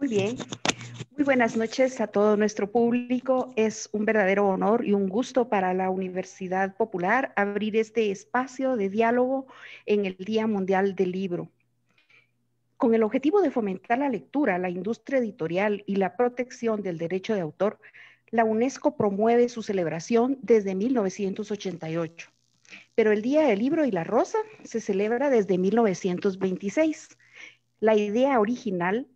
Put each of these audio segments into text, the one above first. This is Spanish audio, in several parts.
Muy bien. Muy buenas noches a todo nuestro público. Es un verdadero honor y un gusto para la Universidad Popular abrir este espacio de diálogo en el Día Mundial del Libro. Con el objetivo de fomentar la lectura, la industria editorial y la protección del derecho de autor, la UNESCO promueve su celebración desde 1988. Pero el Día del Libro y la Rosa se celebra desde 1926. La idea original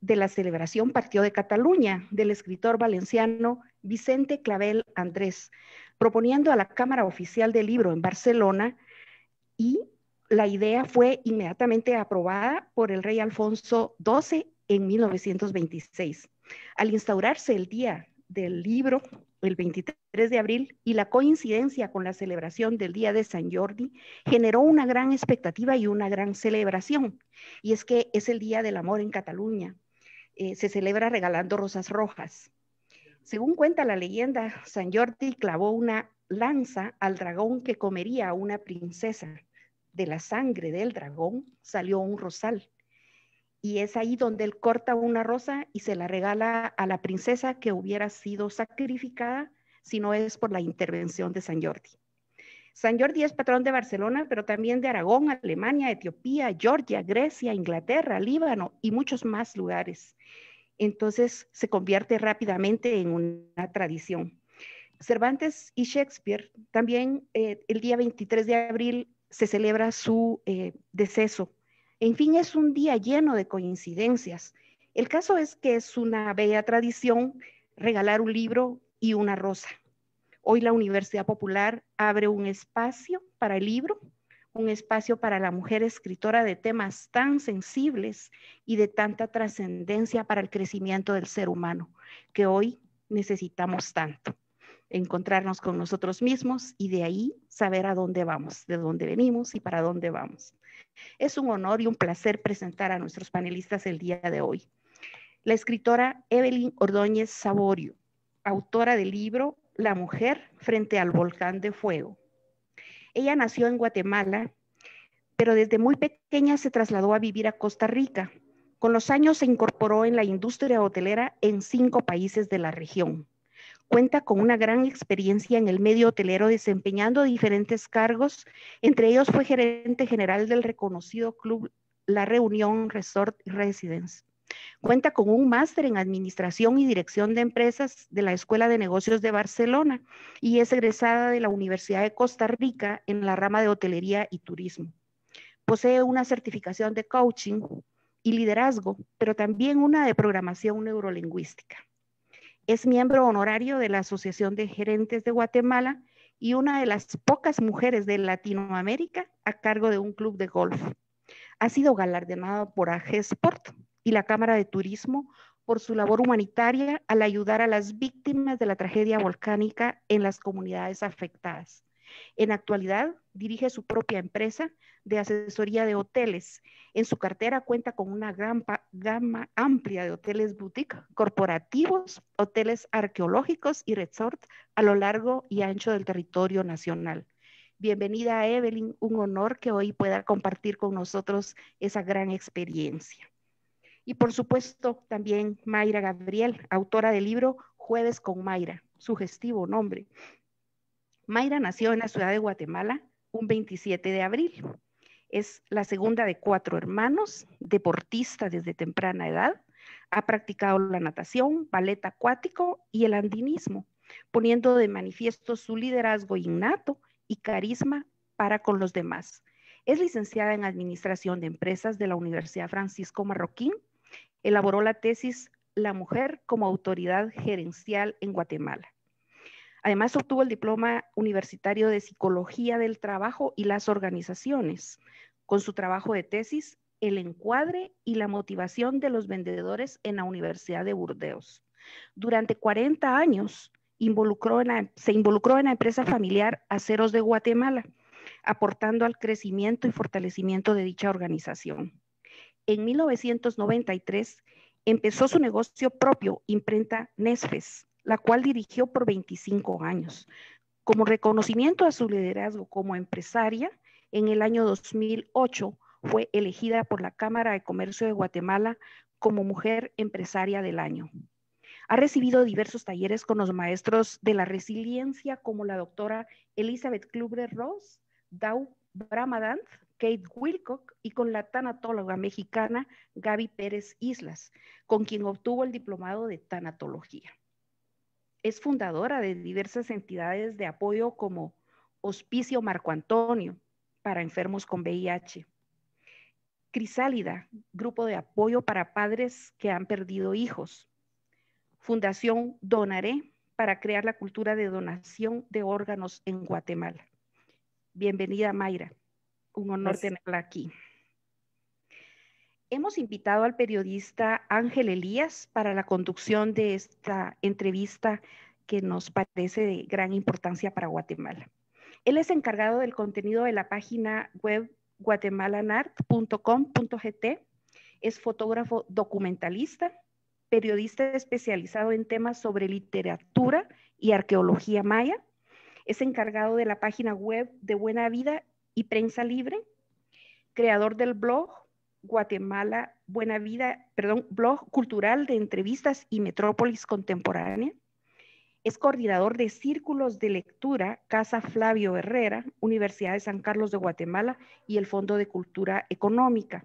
de la celebración partió de Cataluña, del escritor valenciano Vicente Clavel Andrés, proponiendo a la Cámara Oficial del Libro en Barcelona y la idea fue inmediatamente aprobada por el rey Alfonso XII en 1926. Al instaurarse el Día del Libro, el 23 de abril, y la coincidencia con la celebración del Día de San Jordi, generó una gran expectativa y una gran celebración. Y es que es el Día del Amor en Cataluña, eh, se celebra regalando rosas rojas. Según cuenta la leyenda, San Jordi clavó una lanza al dragón que comería a una princesa. De la sangre del dragón salió un rosal. Y es ahí donde él corta una rosa y se la regala a la princesa que hubiera sido sacrificada si no es por la intervención de San Jordi. San Jordi es patrón de Barcelona, pero también de Aragón, Alemania, Etiopía, Georgia, Grecia, Inglaterra, Líbano y muchos más lugares. Entonces se convierte rápidamente en una tradición. Cervantes y Shakespeare también eh, el día 23 de abril se celebra su eh, deceso. En fin, es un día lleno de coincidencias. El caso es que es una bella tradición regalar un libro y una rosa. Hoy la Universidad Popular abre un espacio para el libro, un espacio para la mujer escritora de temas tan sensibles y de tanta trascendencia para el crecimiento del ser humano, que hoy necesitamos tanto. Encontrarnos con nosotros mismos y de ahí saber a dónde vamos, de dónde venimos y para dónde vamos. Es un honor y un placer presentar a nuestros panelistas el día de hoy. La escritora Evelyn Ordóñez Saborio, autora del libro la mujer frente al volcán de fuego. Ella nació en Guatemala, pero desde muy pequeña se trasladó a vivir a Costa Rica. Con los años se incorporó en la industria hotelera en cinco países de la región. Cuenta con una gran experiencia en el medio hotelero desempeñando diferentes cargos. Entre ellos fue gerente general del reconocido club La Reunión Resort Residence Cuenta con un máster en Administración y Dirección de Empresas de la Escuela de Negocios de Barcelona y es egresada de la Universidad de Costa Rica en la rama de Hotelería y Turismo. Posee una certificación de coaching y liderazgo, pero también una de programación neurolingüística. Es miembro honorario de la Asociación de Gerentes de Guatemala y una de las pocas mujeres de Latinoamérica a cargo de un club de golf. Ha sido galardonado por AG Sport y la Cámara de Turismo por su labor humanitaria al ayudar a las víctimas de la tragedia volcánica en las comunidades afectadas. En actualidad dirige su propia empresa de asesoría de hoteles. En su cartera cuenta con una gran gama amplia de hoteles boutique, corporativos, hoteles arqueológicos y resorts a lo largo y ancho del territorio nacional. Bienvenida a Evelyn, un honor que hoy pueda compartir con nosotros esa gran experiencia. Y por supuesto también Mayra Gabriel, autora del libro Jueves con Mayra, sugestivo nombre. Mayra nació en la ciudad de Guatemala un 27 de abril. Es la segunda de cuatro hermanos, deportista desde temprana edad. Ha practicado la natación, ballet acuático y el andinismo, poniendo de manifiesto su liderazgo innato y carisma para con los demás. Es licenciada en Administración de Empresas de la Universidad Francisco Marroquín Elaboró la tesis La mujer como autoridad gerencial en Guatemala. Además, obtuvo el diploma universitario de Psicología del Trabajo y las Organizaciones. Con su trabajo de tesis, El encuadre y la motivación de los vendedores en la Universidad de Burdeos. Durante 40 años se involucró en la empresa familiar Aceros de Guatemala, aportando al crecimiento y fortalecimiento de dicha organización en 1993 empezó su negocio propio, Imprenta Nespes, la cual dirigió por 25 años. Como reconocimiento a su liderazgo como empresaria, en el año 2008 fue elegida por la Cámara de Comercio de Guatemala como Mujer Empresaria del Año. Ha recibido diversos talleres con los maestros de la resiliencia como la doctora Elizabeth Kluber-Ross, Dau Bramadant, Kate Wilcock y con la tanatóloga mexicana Gaby Pérez Islas, con quien obtuvo el diplomado de tanatología. Es fundadora de diversas entidades de apoyo como Hospicio Marco Antonio para enfermos con VIH, Crisálida, grupo de apoyo para padres que han perdido hijos, Fundación Donaré para crear la cultura de donación de órganos en Guatemala. Bienvenida, Mayra. Un honor tenerla aquí. Hemos invitado al periodista Ángel Elías para la conducción de esta entrevista que nos parece de gran importancia para Guatemala. Él es encargado del contenido de la página web guatemalanart.com.gt. Es fotógrafo documentalista, periodista especializado en temas sobre literatura y arqueología maya. Es encargado de la página web de Buena Vida y Prensa Libre, creador del blog Guatemala Buena Vida, perdón, blog cultural de entrevistas y metrópolis contemporánea. Es coordinador de círculos de lectura Casa Flavio Herrera, Universidad de San Carlos de Guatemala y el Fondo de Cultura Económica.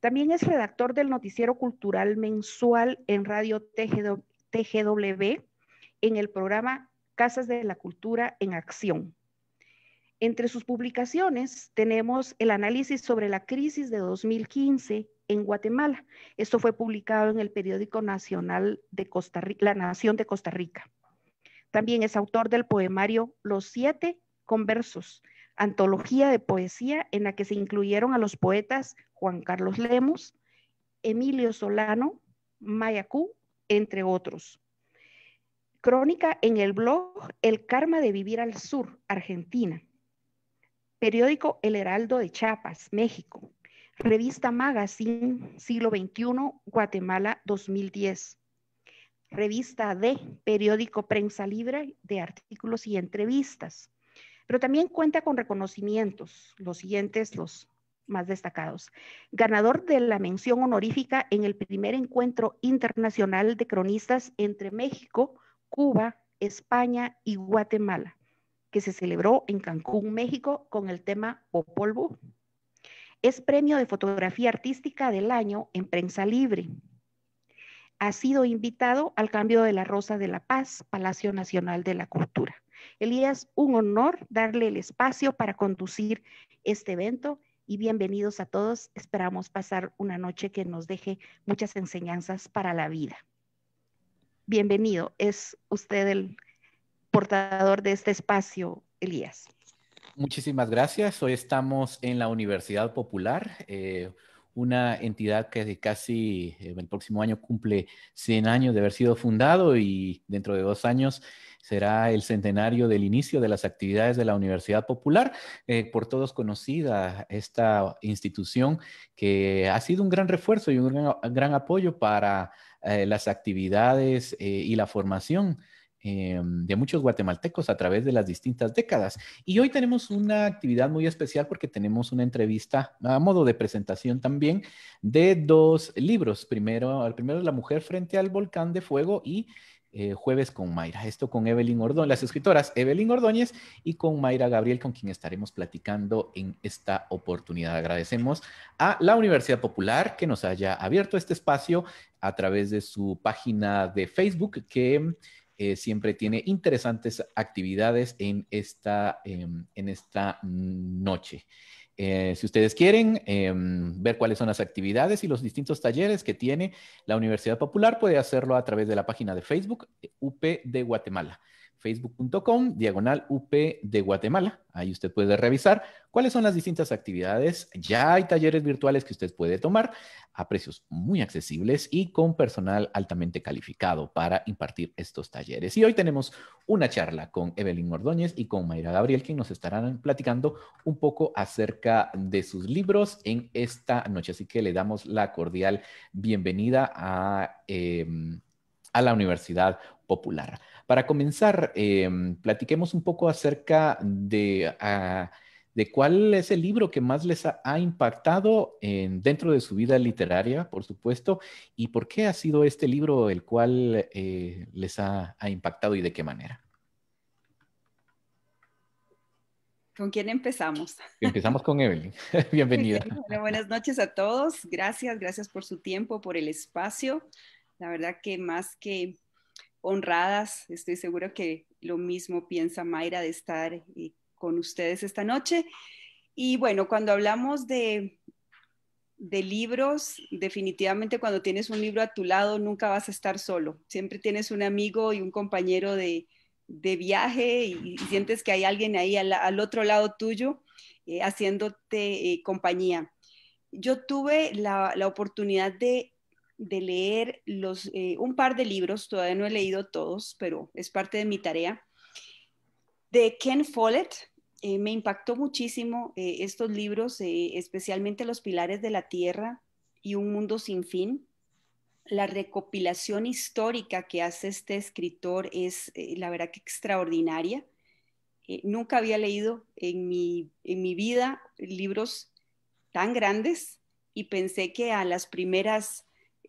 También es redactor del noticiero cultural mensual en Radio TGW, en el programa Casas de la Cultura en Acción. Entre sus publicaciones tenemos el análisis sobre la crisis de 2015 en Guatemala. Esto fue publicado en el periódico nacional de Costa Rica, La Nación de Costa Rica. También es autor del poemario Los Siete Conversos, antología de poesía en la que se incluyeron a los poetas Juan Carlos Lemos, Emilio Solano, Mayacú, entre otros. Crónica en el blog El Karma de Vivir al Sur, Argentina, Periódico El Heraldo de Chiapas, México. Revista Magazine, siglo XXI, Guatemala 2010. Revista D, periódico Prensa Libre de artículos y entrevistas. Pero también cuenta con reconocimientos, los siguientes, los más destacados. Ganador de la mención honorífica en el primer encuentro internacional de cronistas entre México, Cuba, España y Guatemala que se celebró en Cancún, México, con el tema Popol Vuh. Es premio de fotografía artística del año en Prensa Libre. Ha sido invitado al cambio de la Rosa de la Paz, Palacio Nacional de la Cultura. Elías, un honor darle el espacio para conducir este evento y bienvenidos a todos. Esperamos pasar una noche que nos deje muchas enseñanzas para la vida. Bienvenido, es usted el portador de este espacio, Elías. Muchísimas gracias. Hoy estamos en la Universidad Popular, eh, una entidad que de casi eh, el próximo año cumple 100 años de haber sido fundado y dentro de dos años será el centenario del inicio de las actividades de la Universidad Popular, eh, por todos conocida esta institución que ha sido un gran refuerzo y un gran, gran apoyo para las actividades y la formación Em, de muchos guatemaltecos a través de las distintas décadas. Y hoy tenemos una actividad muy especial porque tenemos una entrevista a modo de presentación también de dos libros. Primero, el primero es La mujer frente al volcán de fuego y eh, Jueves con Mayra. Esto con Evelyn Ordóñez, las escritoras Evelyn Ordóñez y con Mayra Gabriel, con quien estaremos platicando en esta oportunidad. Agradecemos a la Universidad Popular que nos haya abierto este espacio a través de su página de Facebook que eh, siempre tiene interesantes actividades en esta, em, noche. Eh, si ustedes quieren em, ver cuáles son las actividades y los distintos talleres que tiene la Universidad Popular, puede hacerlo a través de la página de Facebook eh, UP de Guatemala facebook.com diagonal UP de Guatemala. Ahí usted puede revisar cuáles son las distintas actividades. Ya hay talleres virtuales que usted puede tomar a precios muy accesibles y con personal altamente calificado para impartir estos talleres. Y hoy tenemos una charla con Evelyn Ordóñez y con Mayra Gabriel, quien nos estarán platicando un poco acerca de sus libros en esta noche. Así que le damos la cordial bienvenida a... Em, a la Universidad Popular. Para comenzar, em, platiquemos un poco acerca ah, de, cuál es el libro que más les ha, impactado en, dentro de su vida literaria, por supuesto, y por qué ha sido este libro el cual eh, les ha, impactado y de qué manera. ¿Con quién empezamos? Empezamos con Evelyn. Bienvenida. buenas noches a todos. Gracias, gracias por su tiempo, por el espacio. La verdad que más que honradas, estoy seguro que lo mismo piensa Mayra de estar eh, con ustedes esta noche. Y bueno, cuando hablamos de, de libros, definitivamente cuando tienes un libro a tu lado nunca vas a estar solo. Siempre tienes un amigo y un compañero de, viaje y, sientes que hay alguien ahí al, otro lado tuyo eh, haciéndote eh, compañía. Yo tuve la oportunidad de de leer los, eh, un par de libros, todavía no he leído todos, pero es parte de mi tarea, de Ken Follett. Eh, me impactó muchísimo eh, estos libros, especialmente Los Pilares de la Tierra y Un Mundo Sin Fin. La recopilación histórica que hace este escritor es, la verdad, que extraordinaria. nunca había leído en en mi vida libros tan grandes y pensé que a las primeras 100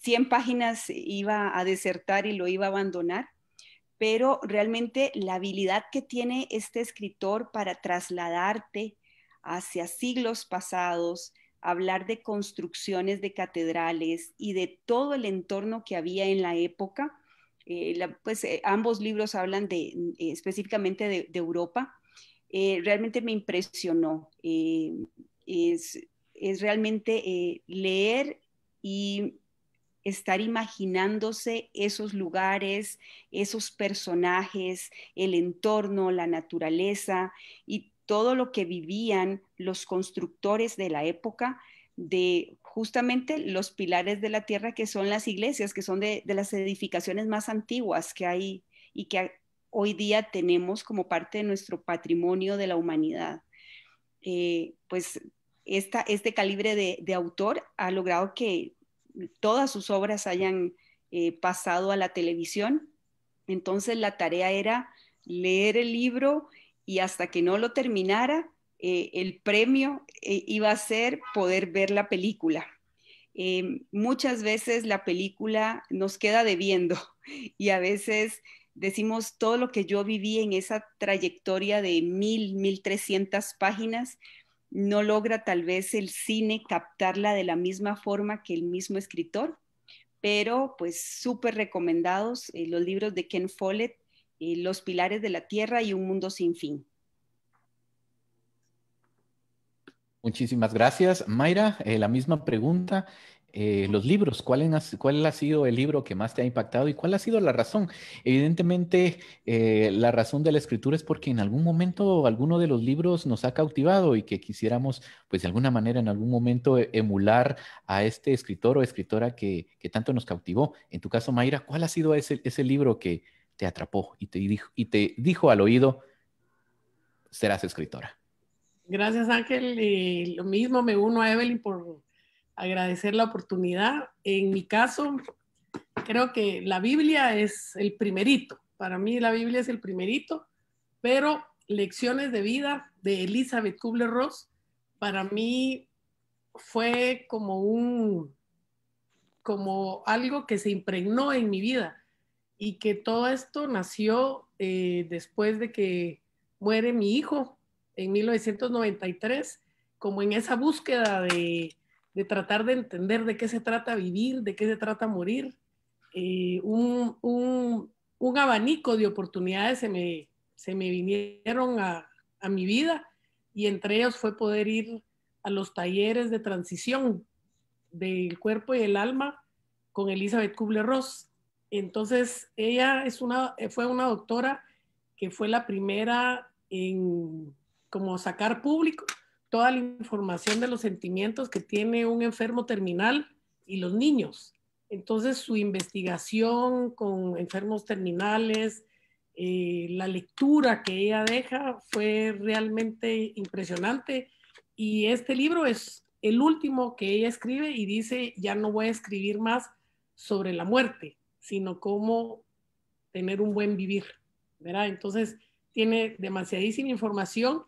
eh, páginas iba a desertar y lo iba a abandonar, pero realmente la habilidad que tiene este escritor para trasladarte hacia siglos pasados, hablar de construcciones de catedrales y de todo el entorno que había en la época, eh, pues eh, ambos libros hablan de, específicamente de, Europa, realmente me impresionó. es, realmente leer y estar imaginándose esos lugares, esos personajes, el entorno, la naturaleza y todo lo que vivían los constructores de la época de justamente los pilares de la tierra que son las iglesias, que son de, las edificaciones más antiguas que hay y que hoy día tenemos como parte de nuestro patrimonio de la humanidad. Eh, pues este calibre de, autor ha logrado que todas sus obras hayan eh, pasado a la televisión. Entonces la tarea era leer el libro y hasta que no lo terminara, eh, el premio eh, iba a ser poder ver la película. muchas veces la película nos queda debiendo y a veces decimos todo lo que yo viví en esa trayectoria de mil, mil trescientas páginas, no logra tal vez el cine captarla de la misma forma que el mismo escritor, pero pues súper recomendados eh, los libros de Ken Follett, eh, Los Pilares de la Tierra y Un Mundo Sin Fin. Muchísimas gracias. Mayra, eh, la misma pregunta. Eh, los libros, ¿cuál, ha sido el libro que más te ha impactado y cuál ha sido la razón? Evidentemente, eh, la razón de la escritura es porque en algún momento alguno de los libros nos ha cautivado y que quisiéramos, pues de alguna manera, en algún momento e, emular a este escritor o escritora que, tanto nos cautivó. En tu caso, Mayra, ¿cuál ha sido ese, libro que te atrapó y te, dijo, y te dijo al oído, serás escritora? Gracias, Ángel. Y lo mismo me uno a Evelyn por agradecer la oportunidad. En mi caso, creo que la Biblia es el primerito. Para mí la Biblia es el primerito, pero Lecciones de Vida de Elizabeth Kubler-Ross para mí fue como un, como algo que se impregnó en mi vida y que todo esto nació eh, después de que muere mi hijo en 1993, como en esa búsqueda de, de tratar de entender de qué se trata vivir, de qué se trata morir. Eh, un, abanico de oportunidades se me, se me vinieron a, mi vida y entre ellos fue poder ir a los talleres de transición del cuerpo y el alma con Elizabeth Kubler-Ross. Entonces, ella es una, fue una doctora que fue la primera en como sacar público toda la información de los sentimientos que tiene un enfermo terminal y los niños. Entonces, su investigación con enfermos terminales, eh, la lectura que ella deja fue realmente impresionante. Y este libro es el último que ella escribe y dice, ya no voy a escribir más sobre la muerte, sino cómo tener un buen vivir, ¿verdad? Entonces, tiene demasiadísima información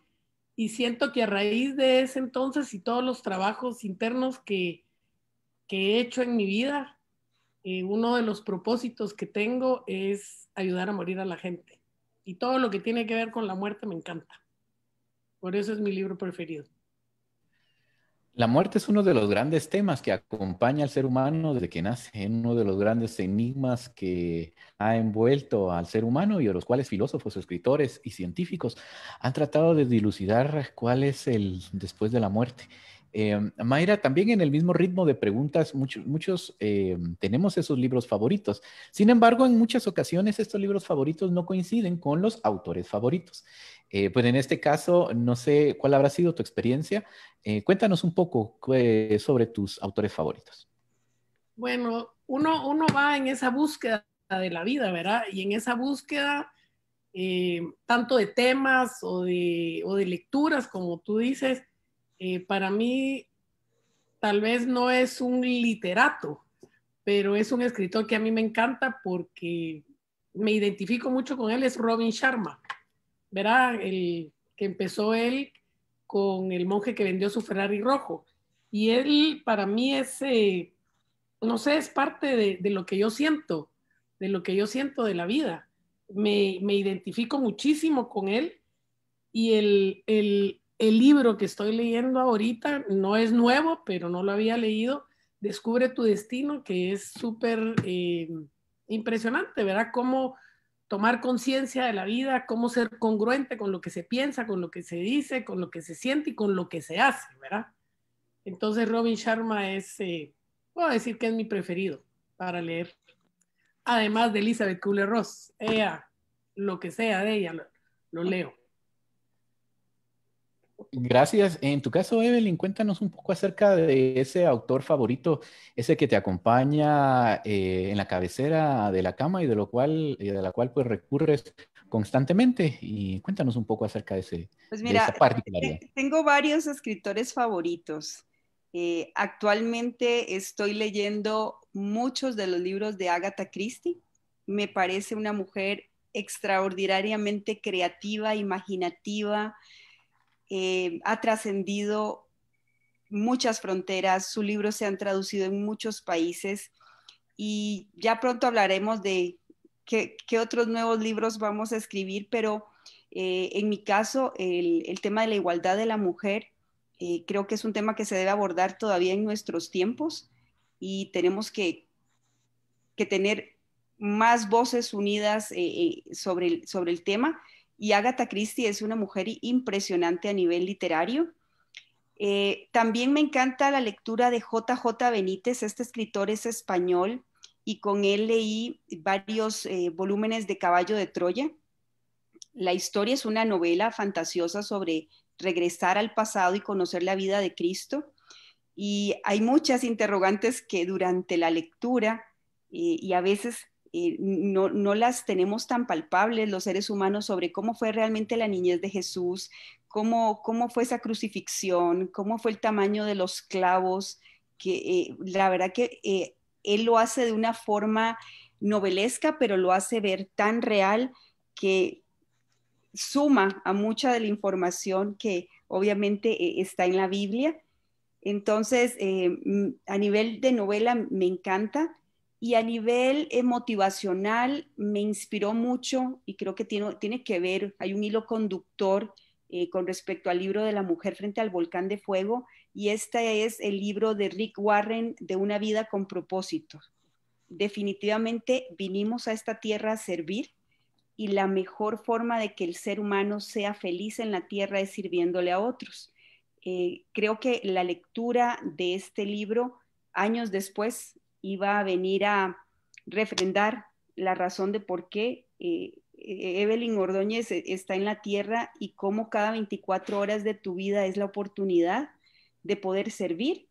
y siento que a raíz de ese entonces y todos los trabajos internos que, he hecho en mi vida, eh, uno de los propósitos que tengo es ayudar a morir a la gente. Y todo lo que tiene que ver con la muerte me encanta. Por eso es mi libro preferido. La muerte es uno de los grandes temas que acompaña al ser humano desde que nace, uno de los grandes enigmas que ha envuelto al ser humano y de los cuales filósofos, escritores y científicos han tratado de dilucidar cuál es el después de la muerte. Eh, Mayra, también en el mismo ritmo de preguntas, muchos eh, tenemos esos libros favoritos. Sin embargo, en muchas ocasiones estos libros favoritos no coinciden con los autores favoritos. Eh, pues en este caso, no sé cuál habrá sido tu experiencia. Eh, cuéntanos un poco eh, sobre tus autores favoritos. Bueno, uno, uno va en esa búsqueda de la vida, ¿verdad? Y en esa búsqueda, tanto de temas o de, o de, lecturas, como tú dices, para mí tal vez no es un literato, pero es un escritor que a mí me encanta porque me identifico mucho con él, es Robin Sharma verá El que empezó él con el monje que vendió su Ferrari rojo. Y él para mí es, eh, no sé, es parte de, lo que yo siento, de lo que yo siento de la vida. Me, identifico muchísimo con él y el, libro que estoy leyendo ahorita no es nuevo, pero no lo había leído. Descubre tu destino, que es súper eh, impresionante, verá Cómo tomar conciencia de la vida, cómo ser congruente con lo que se piensa, con lo que se dice, con lo que se siente y con lo que se hace, ¿verdad? Entonces Robin Sharma es, eh, puedo decir que es mi preferido para leer. Además de Elizabeth Kubler-Ross, ella, lo que sea de ella, lo leo. Gracias. En tu caso, Evelyn, cuéntanos un poco acerca de ese autor favorito, ese que te acompaña eh, en la cabecera de la cama y de lo cual, de la cual pues recurres constantemente. Y cuéntanos un poco acerca de ese. Pues esa tengo varios escritores favoritos. Eh, actualmente estoy leyendo muchos de los libros de Agatha Christie. Me parece una mujer extraordinariamente creativa, imaginativa, eh, ha trascendido muchas fronteras, sus libros se han traducido en muchos países y ya pronto hablaremos de qué, otros nuevos libros vamos a escribir, pero eh, en mi caso el, tema de la igualdad de la mujer eh, creo que es un tema que se debe abordar todavía en nuestros tiempos y tenemos que, tener más voces unidas sobre, sobre el tema y Agatha Christie es una mujer impresionante a nivel literario. Eh, también me encanta la lectura de JJ Benítez, este escritor es español y con él leí varios eh, volúmenes de Caballo de Troya. La historia es una novela fantasiosa sobre regresar al pasado y conocer la vida de Cristo. Y hay muchas interrogantes que durante la lectura eh, y a veces no, no, las tenemos tan palpables los seres humanos sobre cómo fue realmente la niñez de Jesús, cómo, cómo fue esa crucifixión, cómo fue el tamaño de los clavos, que eh, la verdad que eh, él lo hace de una forma novelesca, pero lo hace ver tan real que suma a mucha de la información que obviamente eh, está en la Biblia. Entonces, mm, a nivel de novela me encanta y a nivel motivacional me inspiró mucho y creo que tiene, tiene que ver, hay un hilo conductor eh, con respecto al libro de la mujer frente al volcán de fuego y este es el libro de Rick Warren de una vida con propósito. Definitivamente vinimos a esta tierra a servir y la mejor forma de que el ser humano sea feliz en la tierra es sirviéndole a otros. Eh, creo que la lectura de este libro años después iba a venir a refrendar la razón de por qué eh, eh, Evelyn Ordóñez eh, está en la tierra y cómo cada 24 horas de tu vida es la oportunidad de poder servir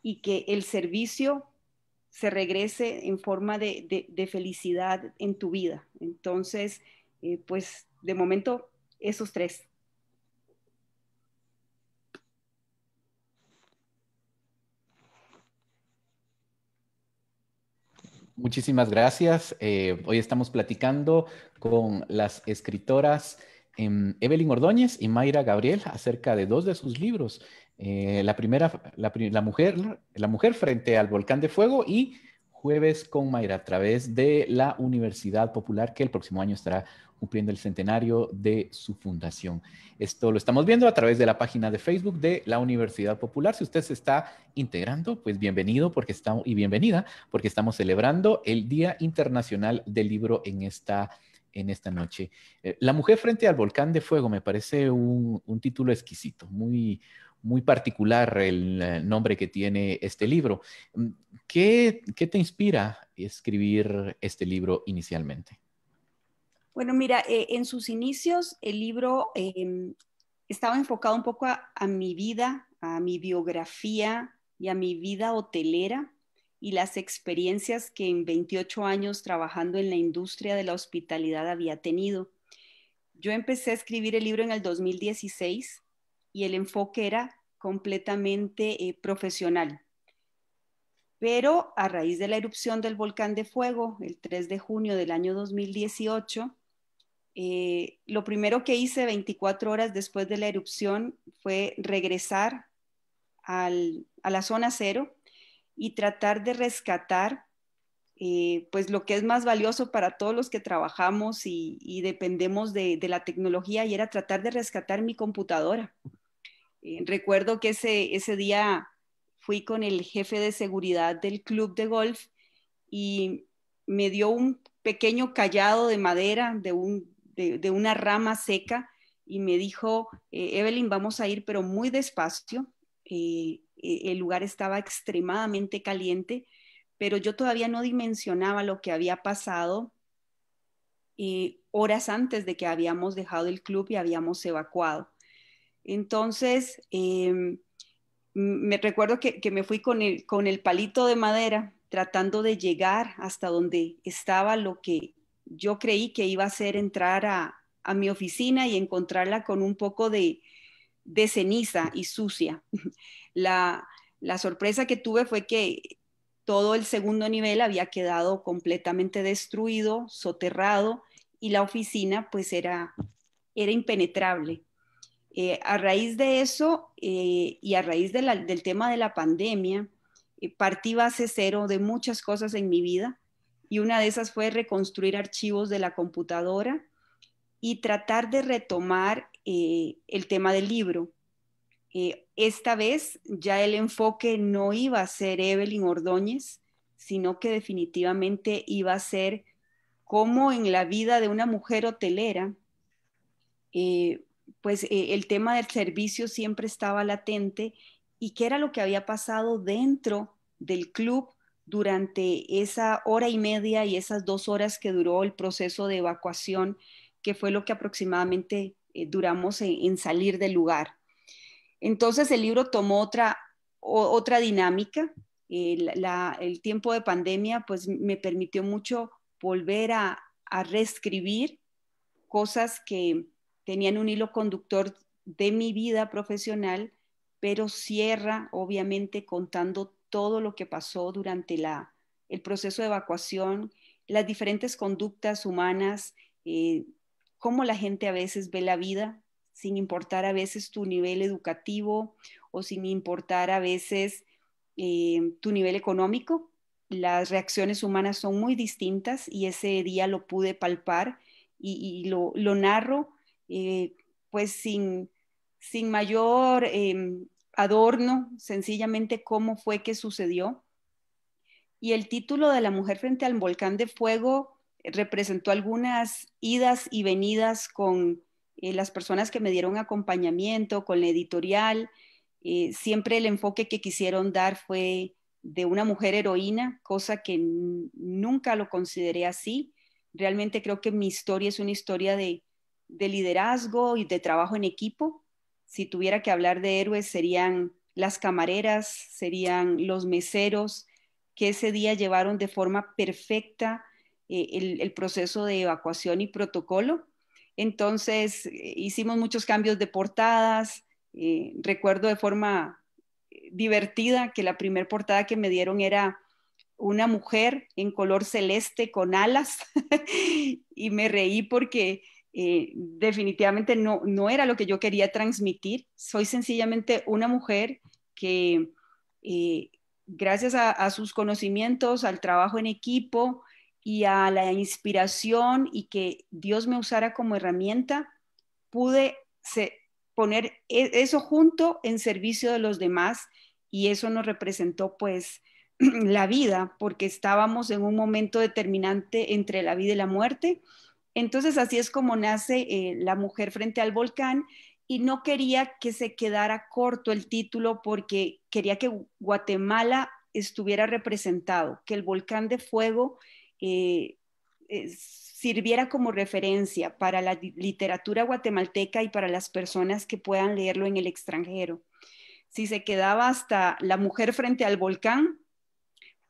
y que el servicio se regrese en forma de, felicidad en tu vida. Entonces, pues de momento, esos tres. Muchísimas gracias. Eh, hoy estamos platicando con las escritoras em, Evelyn Ordóñez y Mayra Gabriel acerca de dos de sus libros. Eh, la primera, la, la, mujer, la mujer frente al volcán de fuego y Jueves con Mayra a través de la Universidad Popular, que el próximo año estará cumpliendo el centenario de su fundación. Esto lo estamos viendo a través de la página de Facebook de la Universidad Popular. Si usted se está integrando, pues bienvenido porque estamos, y bienvenida porque estamos celebrando el Día Internacional del Libro en esta en esta noche. Eh, la mujer frente al volcán de fuego me parece un, un título exquisito, muy, muy particular el eh, nombre que tiene este libro. Mm, ¿Qué, te inspira escribir este libro inicialmente? Bueno, mira, eh, en sus inicios el libro em, estaba enfocado un poco a, a mi vida, a mi biografía y a mi vida hotelera y las experiencias que en 28 años trabajando en la industria de la hospitalidad había tenido. Yo empecé a escribir el libro en el 2016 y el enfoque era completamente eh, profesional. Pero a raíz de la erupción del volcán de fuego, el 3 de junio del año 2018, eh, lo primero que hice 24 horas después de la erupción fue regresar a la zona cero y tratar de rescatar eh, pues lo que es más valioso para todos los que trabajamos y, dependemos de, la tecnología y era tratar de rescatar mi computadora. Eh, recuerdo que ese, día fui con el jefe de seguridad del club de golf y me dio un pequeño callado de madera, de, una rama seca, y me dijo, eh, Evelyn, vamos a ir, pero muy despacio. Eh, el lugar estaba extremadamente caliente, pero yo todavía no dimensionaba lo que había pasado horas antes de que habíamos dejado el club y habíamos evacuado. Entonces, em, me recuerdo que, me fui con el, palito de madera tratando de llegar hasta donde estaba lo que yo creí que iba a ser entrar a, mi oficina y encontrarla con un poco de, ceniza y sucia. La, sorpresa que tuve fue que todo el segundo nivel había quedado completamente destruido, soterrado y la oficina pues era impenetrable. Eh, a raíz de eso eh, y a raíz del tema de la pandemia, eh, partí base cero de muchas cosas en mi vida y una de esas fue reconstruir archivos de la computadora y tratar de retomar el tema del libro. esta vez ya el enfoque no iba a ser Evelyn Ordóñez, sino que definitivamente iba a ser cómo en la vida de una mujer hotelera pues eh, el tema del servicio siempre estaba latente y qué era lo que había pasado dentro del club durante esa hora y media y esas dos horas que duró el proceso de evacuación, que fue lo que aproximadamente eh, duramos en, salir del lugar. Entonces el libro tomó otra, otra dinámica. el tiempo de pandemia pues me permitió mucho volver a reescribir cosas que, tenían un hilo conductor de mi vida profesional, pero cierra obviamente contando todo lo que pasó durante el proceso de evacuación, las diferentes conductas humanas, eh, cómo la gente a veces ve la vida, sin importar a veces tu nivel educativo o sin importar a veces eh, tu nivel económico. Las reacciones humanas son muy distintas y ese día lo pude palpar y, lo narro eh, pues sin, sin mayor em, adorno, sencillamente cómo fue que sucedió. Y el título de La mujer frente al volcán de fuego representó algunas idas y venidas con eh, las personas que me dieron acompañamiento, con la editorial. Eh, siempre el enfoque que quisieron dar fue de una mujer heroína, cosa que nunca lo consideré así. Realmente creo que mi historia es una historia de, de liderazgo y de trabajo en equipo. Si tuviera que hablar de héroes, serían las camareras, serían los meseros que ese día llevaron de forma perfecta eh, el, proceso de evacuación y protocolo. Entonces, eh, hicimos muchos cambios de portadas. Eh, recuerdo de forma divertida que la primera portada que me dieron era una mujer en color celeste con alas y me reí porque eh, definitivamente no, no era lo que yo quería transmitir. Soy sencillamente una mujer que eh, gracias a, sus conocimientos, al trabajo en equipo y a la inspiración y que Dios me usara como herramienta, pude poner e, eso junto en servicio de los demás y eso nos representó pues la vida, porque estábamos en un momento determinante entre la vida y la muerte entonces así es como nace eh, La mujer frente al volcán y no quería que se quedara corto el título porque quería que Guatemala estuviera representado, que el volcán de fuego eh, eh, sirviera como referencia para la literatura guatemalteca y para las personas que puedan leerlo en el extranjero. Si se quedaba hasta La mujer frente al volcán,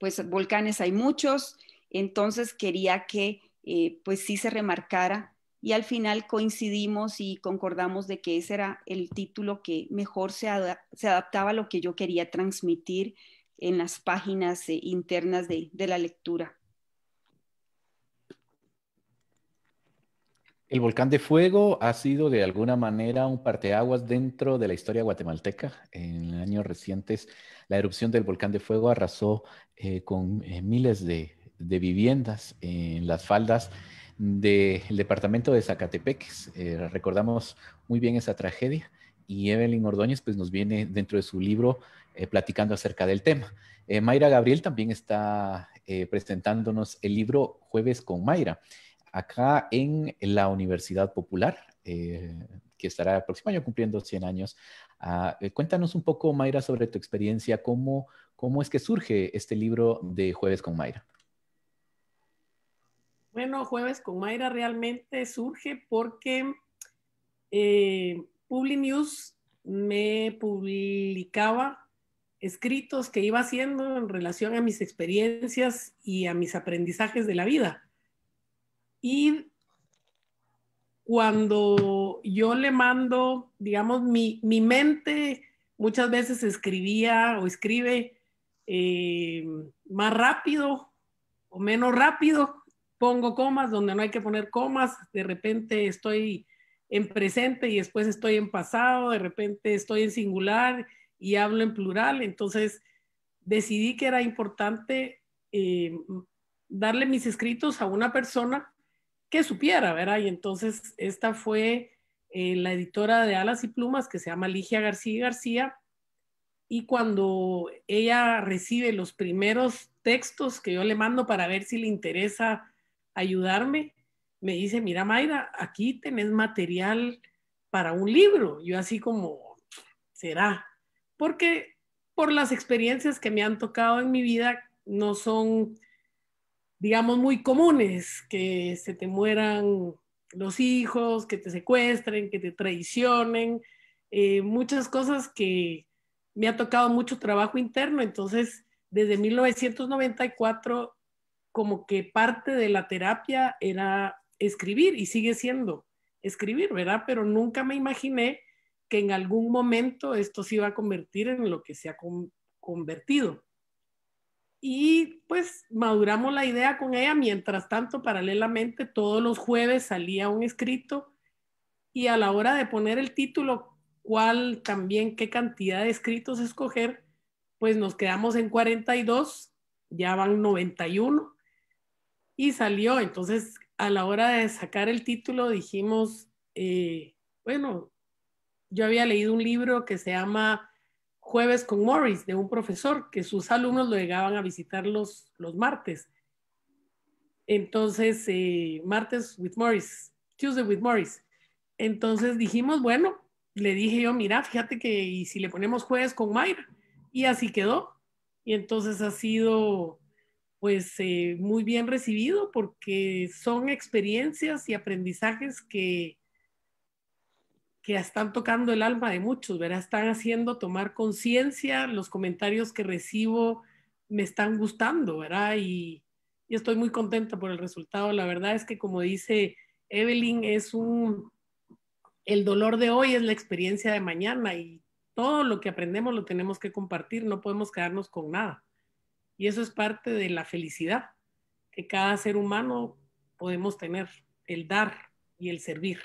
pues volcanes hay muchos, entonces quería que eh, pues sí se remarcara y al final coincidimos y concordamos de que ese era el título que mejor se, adaptaba a lo que yo quería transmitir en las páginas eh, internas de, de la lectura. El volcán de fuego ha sido de alguna manera un parteaguas dentro de la historia guatemalteca. En años recientes, la erupción del volcán de fuego arrasó eh, con miles de de viviendas en las faldas del departamento de Zacatepeques. Eh, recordamos muy bien esa tragedia y Evelyn Ordóñez pues, nos viene dentro de su libro eh, platicando acerca del tema. Eh, Mayra Gabriel también está presentándonos el libro Jueves con Mayra, acá en la Universidad Popular, que estará el próximo año cumpliendo 100 años. Ah, cuéntanos un poco, Mayra, sobre tu experiencia, cómo, cómo es que surge este libro de Jueves con Mayra. Jueves con Mayra realmente surge porque eh, News me publicaba escritos que iba haciendo en relación a mis experiencias y a mis aprendizajes de la vida. Y cuando yo le mando, digamos, mi, mi mente muchas veces escribía o escribe eh, más rápido o menos rápido pongo comas donde no hay que poner comas, de repente estoy en presente y después estoy en pasado, de repente estoy en singular y hablo en plural, entonces decidí que era importante eh, darle mis escritos a una persona que supiera, ¿verdad? Y entonces esta fue eh, la editora de Alas y Plumas, que se llama Ligia García García, y cuando ella recibe los primeros textos que yo le mando para ver si le interesa ayudarme, me dice, mira Mayra, aquí tenés material para un libro. Yo así como, será, porque por las experiencias que me han tocado en mi vida no son, digamos, muy comunes, que se te mueran los hijos, que te secuestren, que te traicionen, eh, muchas cosas que me ha tocado mucho trabajo interno. Entonces, desde 1994 como que parte de la terapia era escribir y sigue siendo escribir, ¿verdad? Pero nunca me imaginé que en algún momento esto se iba a convertir en lo que se ha convertido. Y pues maduramos la idea con ella. Mientras tanto, paralelamente, todos los jueves salía un escrito y a la hora de poner el título, cuál también, qué cantidad de escritos escoger, pues nos quedamos en 42, ya van 91 y salió. Entonces, a la hora de sacar el título, dijimos, eh, bueno, yo había leído un libro que se llama Jueves con Morris, de un profesor, que sus alumnos lo llegaban a visitar los, martes. Entonces, eh, martes with Morris, Tuesday with Morris. Entonces dijimos, bueno, le dije yo, mira, fíjate que si le ponemos jueves con Mayra, y así quedó. Y entonces ha sido pues eh, muy bien recibido porque son experiencias y aprendizajes que, que están tocando el alma de muchos, ¿verdad? Están haciendo tomar conciencia, los comentarios que recibo me están gustando, ¿verdad? Y, y estoy muy contenta por el resultado. La verdad es que como dice Evelyn, es un, el dolor de hoy es la experiencia de mañana y todo lo que aprendemos lo tenemos que compartir, no podemos quedarnos con nada. Y eso es parte de la felicidad que cada ser humano podemos tener, el dar y el servir.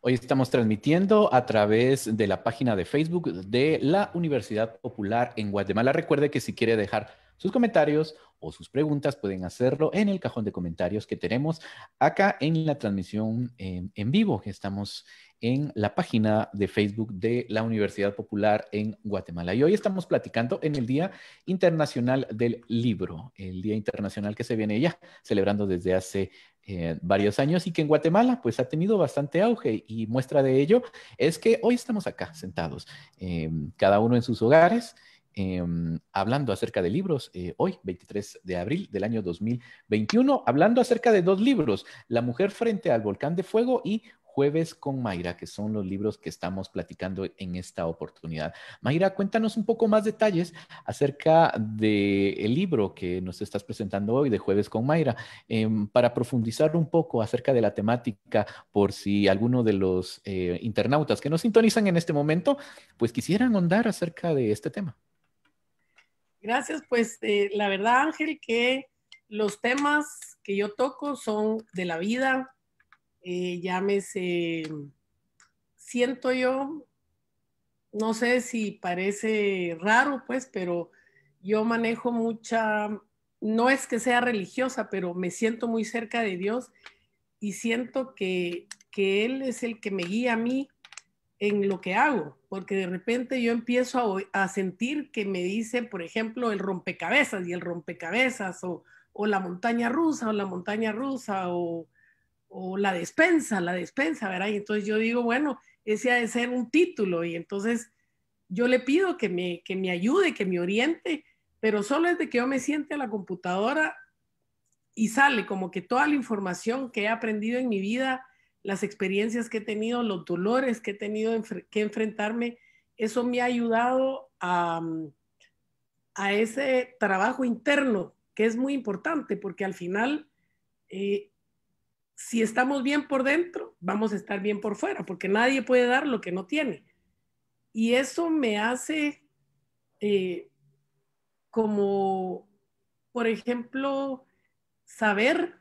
Hoy estamos transmitiendo a través de la página de Facebook de la Universidad Popular en Guatemala. Recuerde que si quiere dejar sus comentarios o sus preguntas pueden hacerlo en el cajón de comentarios que tenemos acá en la transmisión em, en, vivo que estamos en la página de Facebook de la Universidad Popular en Guatemala. Y hoy estamos platicando en el Día Internacional del Libro, el Día Internacional que se viene ya celebrando desde hace eh, varios años y que en Guatemala pues ha tenido bastante auge y muestra de ello es que hoy estamos acá sentados, em, cada uno en sus hogares Em, hablando acerca de libros eh, hoy, 23 de abril del año 2021, hablando acerca de dos libros, La mujer frente al volcán de fuego y Jueves con Mayra, que son los libros que estamos platicando en esta oportunidad. Mayra, cuéntanos un poco más detalles acerca del libro que nos estás presentando hoy de Jueves con Mayra, em, para profundizar un poco acerca de la temática, por si alguno de los eh, internautas que nos sintonizan en este momento, pues quisieran ahondar acerca de este tema. Gracias, pues eh, la verdad Ángel que los temas que yo toco son de la vida, eh, llámese, siento yo, no sé si parece raro pues, pero yo manejo mucha, no es que sea religiosa, pero me siento muy cerca de Dios y siento que, que Él es el que me guía a mí en lo que hago, porque de repente yo empiezo a, a sentir que me dice, por ejemplo, el rompecabezas y el rompecabezas o, la montaña rusa o la montaña rusa o, la despensa, la despensa, ¿verdad? Y entonces yo digo, bueno, ese ha de ser un título y entonces yo le pido que me, que me ayude, que me oriente, pero solo es de que yo me siente a la computadora y sale como que toda la información que he aprendido en mi vida las experiencias que he tenido, los dolores que he tenido que enfrentarme, eso me ha ayudado mm, a, ese trabajo interno, que es muy importante, porque al final, eh, si estamos bien por dentro, vamos a estar bien por fuera, porque nadie puede dar lo que no tiene. Y eso me hace eh, como, por ejemplo, saber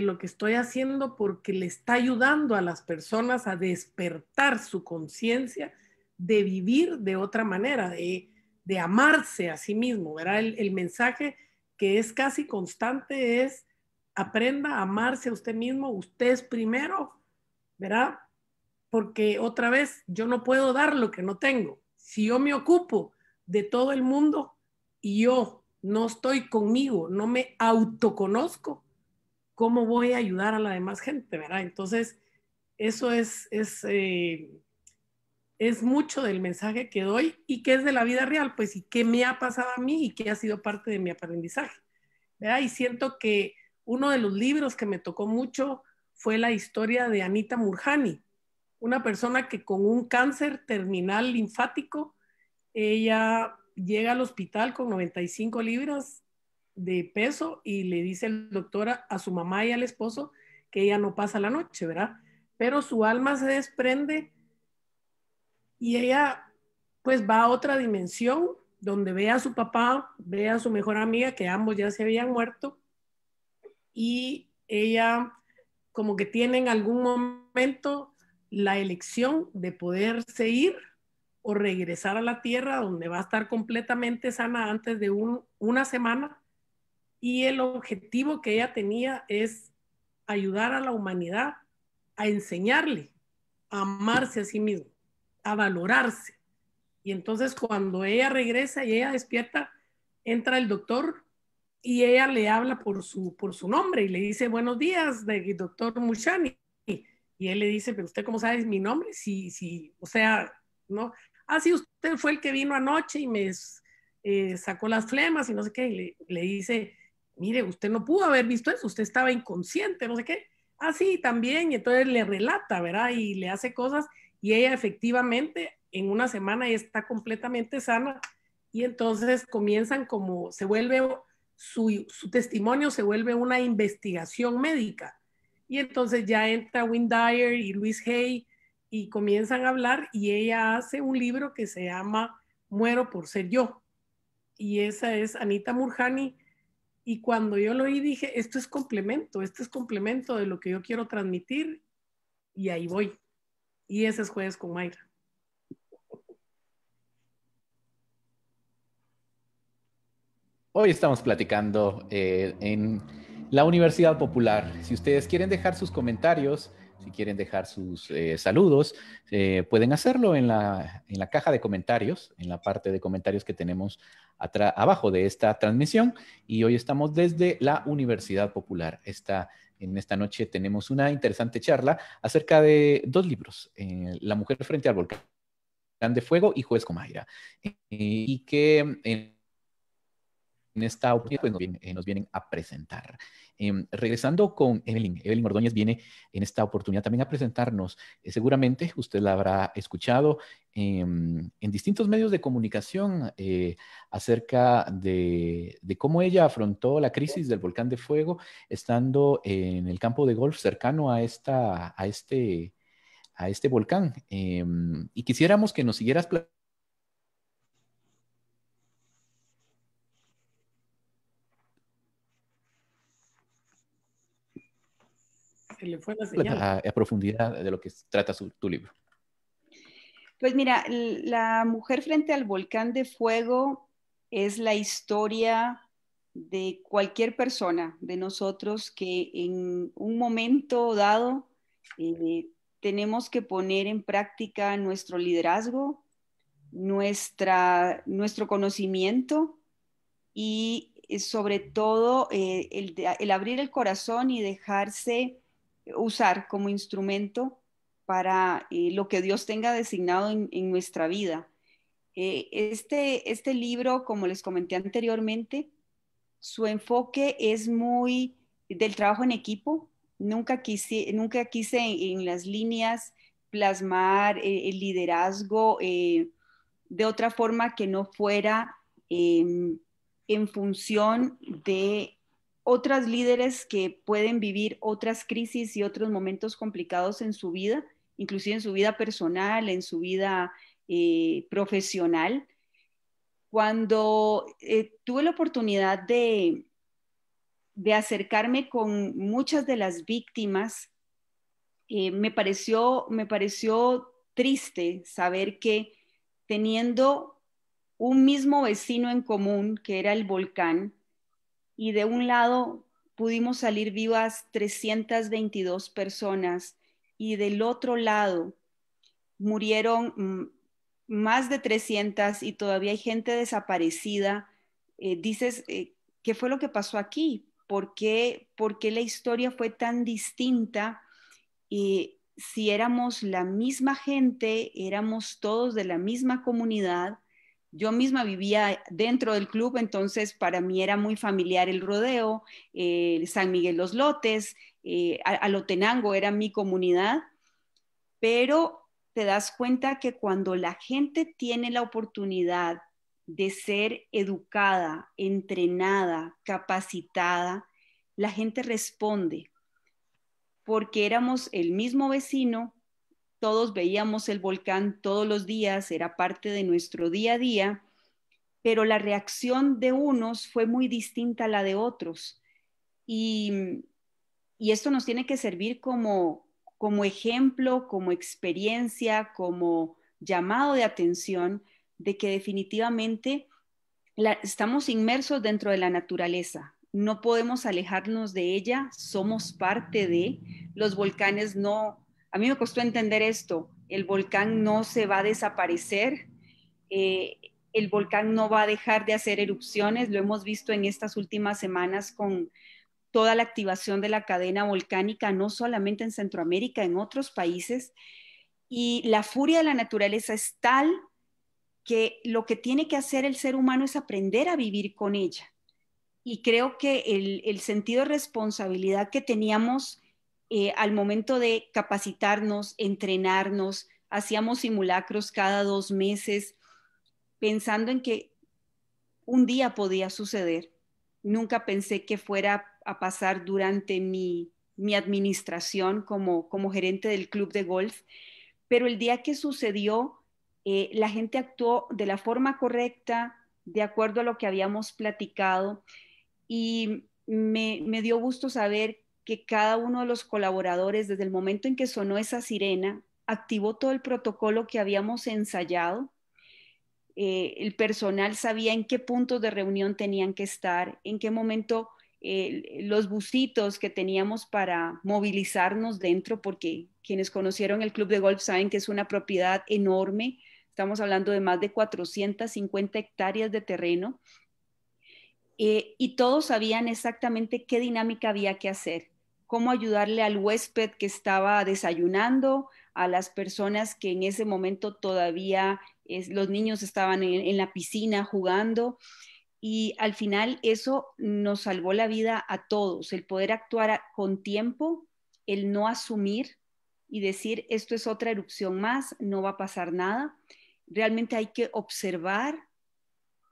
lo que estoy haciendo porque le está ayudando a las personas a despertar su conciencia de vivir de otra manera, de, de amarse a sí mismo, ¿verdad? El, el, mensaje que es casi constante es aprenda a amarse a usted mismo, usted es primero, ¿verdad? Porque otra vez, yo no puedo dar lo que no tengo. Si yo me ocupo de todo el mundo y yo no estoy conmigo, no me autoconozco, cómo voy a ayudar a la demás gente, ¿verdad? Entonces, eso es, es, eh, es mucho del mensaje que doy y que es de la vida real, pues, y que me ha pasado a mí y que ha sido parte de mi aprendizaje, ¿verdad? Y siento que uno de los libros que me tocó mucho fue la historia de Anita Murjani, una persona que con un cáncer terminal linfático, ella llega al hospital con 95 libras, de peso y le dice el doctor a, su mamá y al esposo que ella no pasa la noche, ¿verdad? Pero su alma se desprende y ella pues va a otra dimensión donde ve a su papá, ve a su mejor amiga, que ambos ya se habían muerto, y ella como que tiene en algún momento la elección de poderse ir o regresar a la tierra donde va a estar completamente sana antes de una semana y el objetivo que ella tenía es ayudar a la humanidad a enseñarle a amarse a sí mismo, a valorarse. Y entonces cuando ella regresa y ella despierta, entra el doctor y ella le habla por su, por su nombre y le dice, buenos días, doctor Mushani. Y él le dice, pero usted cómo sabe mi nombre? Sí, sí, o sea, ¿no? Ah, sí, usted fue el que vino anoche y me eh, sacó las flemas y no sé qué. Y le, le dice, mire, usted no pudo haber visto eso, usted estaba inconsciente, no sé qué. Ah, sí, también, y entonces le relata, ¿verdad? Y le hace cosas y ella efectivamente en una semana ya está completamente sana y entonces comienzan como, se vuelve, su, testimonio se vuelve una investigación médica. Y entonces ya entra Wynne Dyer y Luis Hay y comienzan a hablar y ella hace un libro que se llama Muero por ser yo. Y esa es Anita Murjani y cuando yo lo oí dije, esto es complemento, esto es complemento de lo que yo quiero transmitir y ahí voy. Y ese es jueves con Mayra. Hoy estamos platicando eh, en la Universidad Popular. Si ustedes quieren dejar sus comentarios, si quieren dejar sus eh, saludos, eh, pueden hacerlo en la, caja de comentarios, en la parte de comentarios que tenemos abajo de esta transmisión. Y hoy estamos desde la Universidad Popular. Esta, en esta noche tenemos una interesante charla acerca de dos libros, eh, La mujer frente al volcán de fuego y Juez Comaira. y que... Em, en esta pues, oportunidad eh, nos, vienen, a presentar. Em, regresando con Evelyn, Evelyn Ordóñez viene en esta oportunidad también a presentarnos. Eh, seguramente usted la habrá escuchado em, en distintos medios de comunicación eh, acerca de, cómo ella afrontó la crisis del volcán de fuego estando en el campo de golf cercano a, este, a este volcán. Em, y quisiéramos que nos siguieras platicando Pues, a, profundidad de lo que trata tu libro. Pues mira, La mujer frente al volcán de fuego es la historia de cualquier persona, de nosotros, que en un momento dado eh, tenemos que poner en práctica nuestro liderazgo, nuestra, nuestro conocimiento y eh, sobre todo eh, el, abrir el corazón y dejarse usar como instrumento para eh, lo que Dios tenga designado en, nuestra vida. Eh, este, este libro, como les comenté anteriormente, su enfoque es muy del trabajo en equipo. Nunca quise, nunca quise en, las líneas plasmar eh, el liderazgo de otra forma que no fuera em, en función de otras líderes que pueden vivir otras crisis y otros momentos complicados en su vida, inclusive en su vida personal, en su vida eh, profesional. Cuando eh, tuve la oportunidad de, acercarme con muchas de las víctimas, eh, me, pareció, me pareció triste saber que teniendo un mismo vecino en común, que era el volcán, y de un lado pudimos salir vivas 322 personas y del otro lado murieron mm, más de 300 y todavía hay gente desaparecida. Eh, dices, eh, ¿qué fue lo que pasó aquí? ¿Por qué, la historia fue tan distinta? Y si éramos la misma gente, éramos todos de la misma comunidad, yo misma vivía dentro del club, entonces para mí era muy familiar el rodeo, eh, San Miguel Los Lotes, eh, Alotenango era mi comunidad, pero te das cuenta que cuando la gente tiene la oportunidad de ser educada, entrenada, capacitada, la gente responde, porque éramos el mismo vecino, todos veíamos el volcán todos los días, era parte de nuestro día a día, pero la reacción de unos fue muy distinta a la de otros. Y, esto nos tiene que servir como, como ejemplo, como experiencia, como llamado de atención de que definitivamente estamos inmersos dentro de la naturaleza, no podemos alejarnos de ella, somos parte de, los volcanes no a mí me costó entender esto. El volcán no se va a desaparecer. Eh, el volcán no va a dejar de hacer erupciones. Lo hemos visto en estas últimas semanas con toda la activación de la cadena volcánica, no solamente en Centroamérica, en otros países. Y la furia de la naturaleza es tal que lo que tiene que hacer el ser humano es aprender a vivir con ella. Y creo que el, el sentido de responsabilidad que teníamos eh, al momento de capacitarnos, entrenarnos, hacíamos simulacros cada dos meses, pensando en que un día podía suceder. Nunca pensé que fuera a pasar durante mi, administración como, como gerente del club de golf, pero el día que sucedió, eh, la gente actuó de la forma correcta, de acuerdo a lo que habíamos platicado, y me, me dio gusto saber que cada uno de los colaboradores, desde el momento en que sonó esa sirena, activó todo el protocolo que habíamos ensayado. Eh, el personal sabía en qué puntos de reunión tenían que estar, en qué momento eh, los busitos que teníamos para movilizarnos dentro, porque quienes conocieron el club de golf saben que es una propiedad enorme, estamos hablando de más de 450 hectáreas de terreno, eh, y todos sabían exactamente qué dinámica había que hacer cómo ayudarle al huésped que estaba desayunando, a las personas que en ese momento todavía los niños estaban en, la piscina jugando. Y al final eso nos salvó la vida a todos, el poder actuar con tiempo, el no asumir y decir, esto es otra erupción más, no va a pasar nada. Realmente hay que observar,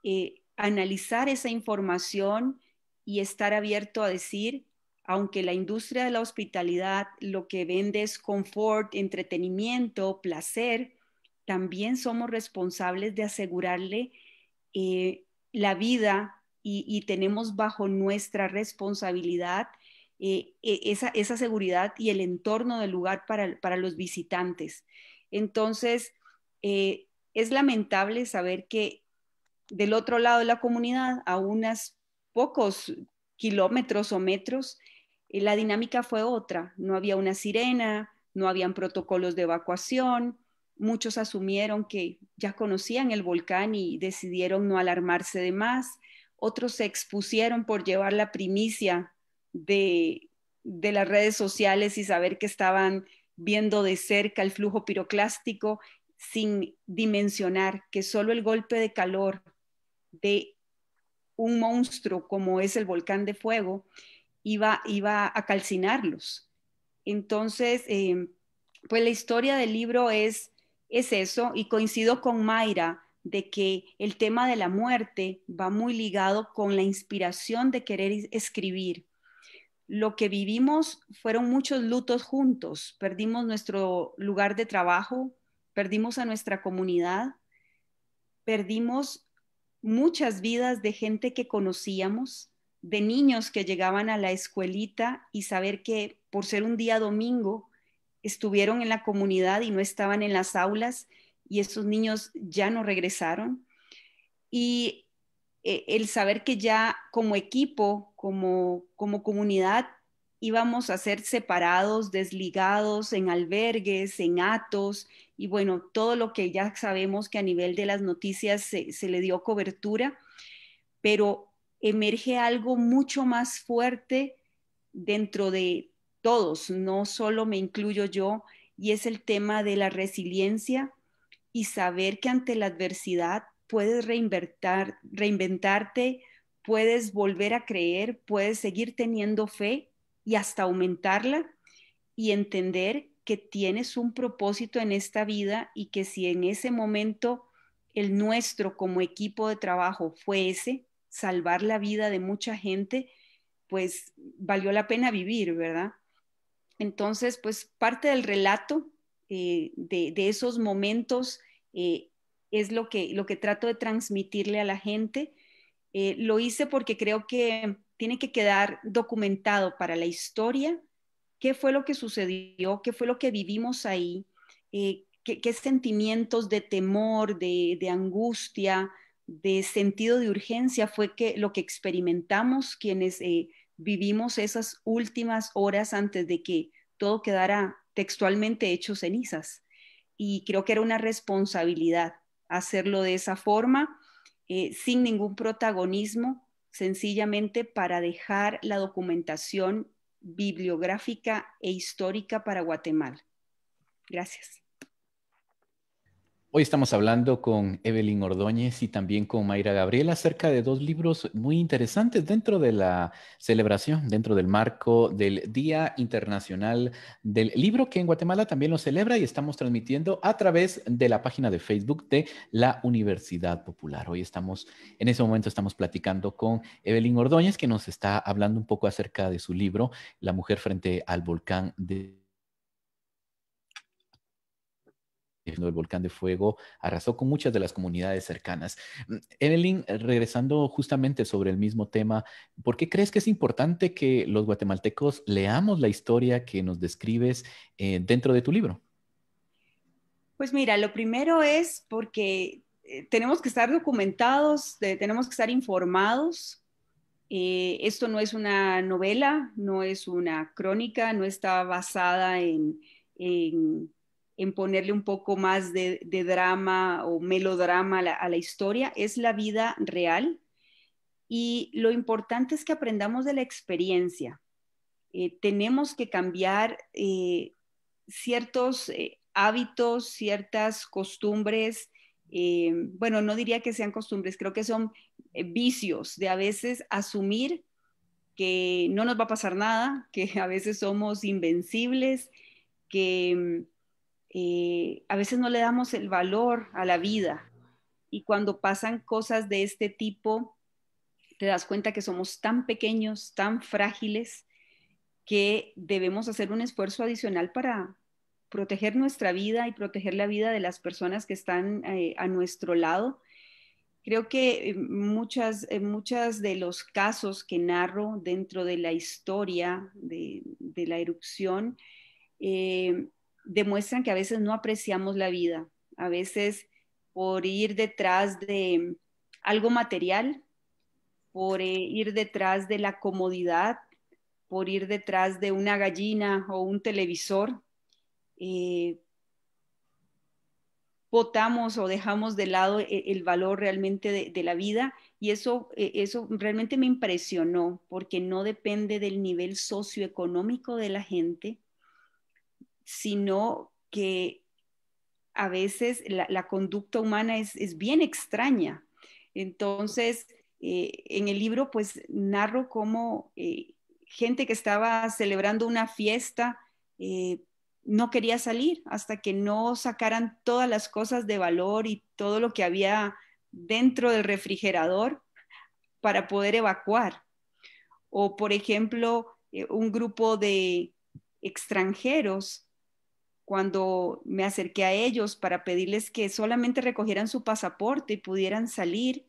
eh, analizar esa información y estar abierto a decir, aunque la industria de la hospitalidad lo que vende es confort, entretenimiento, placer, también somos responsables de asegurarle eh, la vida y, tenemos bajo nuestra responsabilidad eh, e, esa, seguridad y el entorno del lugar para, los visitantes. Entonces, eh, es lamentable saber que del otro lado de la comunidad, a unos pocos kilómetros o metros, la dinámica fue otra. No había una sirena, no habían protocolos de evacuación, muchos asumieron que ya conocían el volcán y decidieron no alarmarse de más, otros se expusieron por llevar la primicia de, las redes sociales y saber que estaban viendo de cerca el flujo piroclástico sin dimensionar que solo el golpe de calor de un monstruo como es el volcán de fuego iba, a calcinarlos. Entonces, em, pues la historia del libro es, es eso y coincido con Mayra de que el tema de la muerte va muy ligado con la inspiración de querer escribir. Lo que vivimos fueron muchos lutos juntos. Perdimos nuestro lugar de trabajo, perdimos a nuestra comunidad, perdimos muchas vidas de gente que conocíamos de niños que llegaban a la escuelita y saber que por ser un día domingo estuvieron en la comunidad y no estaban en las aulas y esos niños ya no regresaron. Y eh, el saber que ya como equipo, como, como comunidad, íbamos a ser separados, desligados en albergues, en atos, y bueno, todo lo que ya sabemos que a nivel de las noticias se, se le dio cobertura, pero emerge algo mucho más fuerte dentro de todos, no solo me incluyo yo, y es el tema de la resiliencia y saber que ante la adversidad puedes reinventarte, puedes volver a creer, puedes seguir teniendo fe y hasta aumentarla y entender que tienes un propósito en esta vida y que si en ese momento el nuestro como equipo de trabajo fue ese, salvar la vida de mucha gente, pues valió la pena vivir, ¿verdad? Entonces, pues parte del relato eh, de, esos momentos eh, es lo que, lo que trato de transmitirle a la gente. Eh, lo hice porque creo que tiene que quedar documentado para la historia qué fue lo que sucedió, qué fue lo que vivimos ahí, qué, sentimientos de temor, de angustia, de sentido de urgencia fue que lo que experimentamos quienes eh, vivimos esas últimas horas antes de que todo quedara textualmente hecho cenizas. Y creo que era una responsabilidad hacerlo de esa forma, eh, sin ningún protagonismo, sencillamente para dejar la documentación bibliográfica e histórica para Guatemala. Gracias. Hoy estamos hablando con Evelyn Ordóñez y también con Mayra Gabriela acerca de dos libros muy interesantes dentro de la celebración, dentro del marco del Día Internacional del Libro, que en Guatemala también lo celebra y estamos transmitiendo a través de la página de Facebook de la Universidad Popular. Hoy estamos, en ese momento estamos platicando con Evelyn Ordóñez, que nos está hablando un poco acerca de su libro, La mujer frente al volcán de el volcán de fuego arrasó con muchas de las comunidades cercanas. Mm, Evelyn, eh, regresando justamente sobre el mismo tema, ¿por qué crees que es importante que los guatemaltecos leamos la historia que nos describes eh, dentro de tu libro? Pues mira, lo primero es porque eh, tenemos que estar documentados, tenemos que estar informados. esto no es una novela, no es una crónica, no está basada en en ponerle un poco más de, drama o melodrama a la, historia, es la vida real. Y lo importante es que aprendamos de la experiencia. Eh, tenemos que cambiar eh, ciertos eh, hábitos, ciertas costumbres. bueno, no diría que sean costumbres, creo que son vicios de a veces asumir que no nos va a pasar nada, que a veces somos invencibles, que mm, eh, a veces no le damos el valor a la vida. Y cuando pasan cosas de este tipo, te das cuenta que somos tan pequeños, tan frágiles, que debemos hacer un esfuerzo adicional para proteger nuestra vida y proteger la vida de las personas que están eh, a nuestro lado. Creo que eh, muchas, de los casos que narro dentro de la historia de, la erupción demuestran que a veces no apreciamos la vida, a veces por ir detrás de algo material, por eh, ir detrás de la comodidad, por ir detrás de una gallina o un televisor, votamos eh, o dejamos de lado e, el, valor realmente de, de la vida y eso, e, eso realmente me impresionó porque no depende del nivel socioeconómico de la gente, sino que a veces la, conducta humana es, bien extraña. Entonces, eh, en el libro pues narro cómo eh, gente que estaba celebrando una fiesta eh, no quería salir hasta que no sacaran todas las cosas de valor y todo lo que había dentro del refrigerador para poder evacuar. O, por ejemplo, un grupo de extranjeros cuando me acerqué a ellos para pedirles que solamente recogieran su pasaporte y pudieran salir.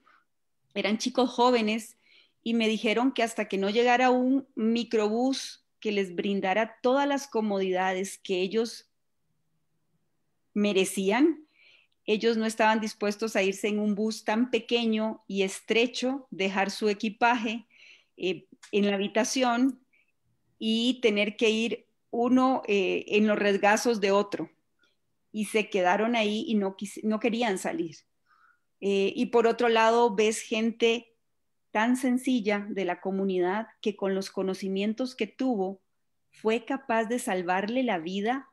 Eran chicos jóvenes y me dijeron que hasta que no llegara un microbús que les brindara todas las comodidades que ellos merecían, ellos no estaban dispuestos a irse en un bus tan pequeño y estrecho, dejar su equipaje eh, en la habitación y tener que ir uno eh, en los resgazos de otro y se quedaron ahí y no, no querían salir. Eh, y por otro lado, ves gente tan sencilla de la comunidad que con los conocimientos que tuvo fue capaz de salvarle la vida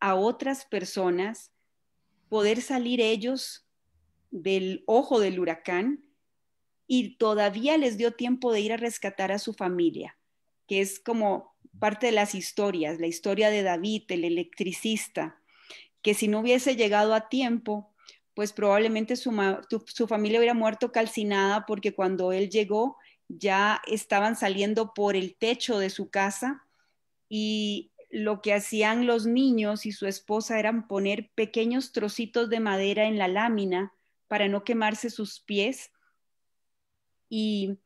a otras personas, poder salir ellos del ojo del huracán y todavía les dio tiempo de ir a rescatar a su familia, que es como parte de las historias, la historia de David, el electricista, que si no hubiese llegado a tiempo, pues probablemente su, su familia hubiera muerto calcinada porque cuando él llegó ya estaban saliendo por el techo de su casa y lo que hacían los niños y su esposa eran poner pequeños trocitos de madera en la lámina para no quemarse sus pies. Y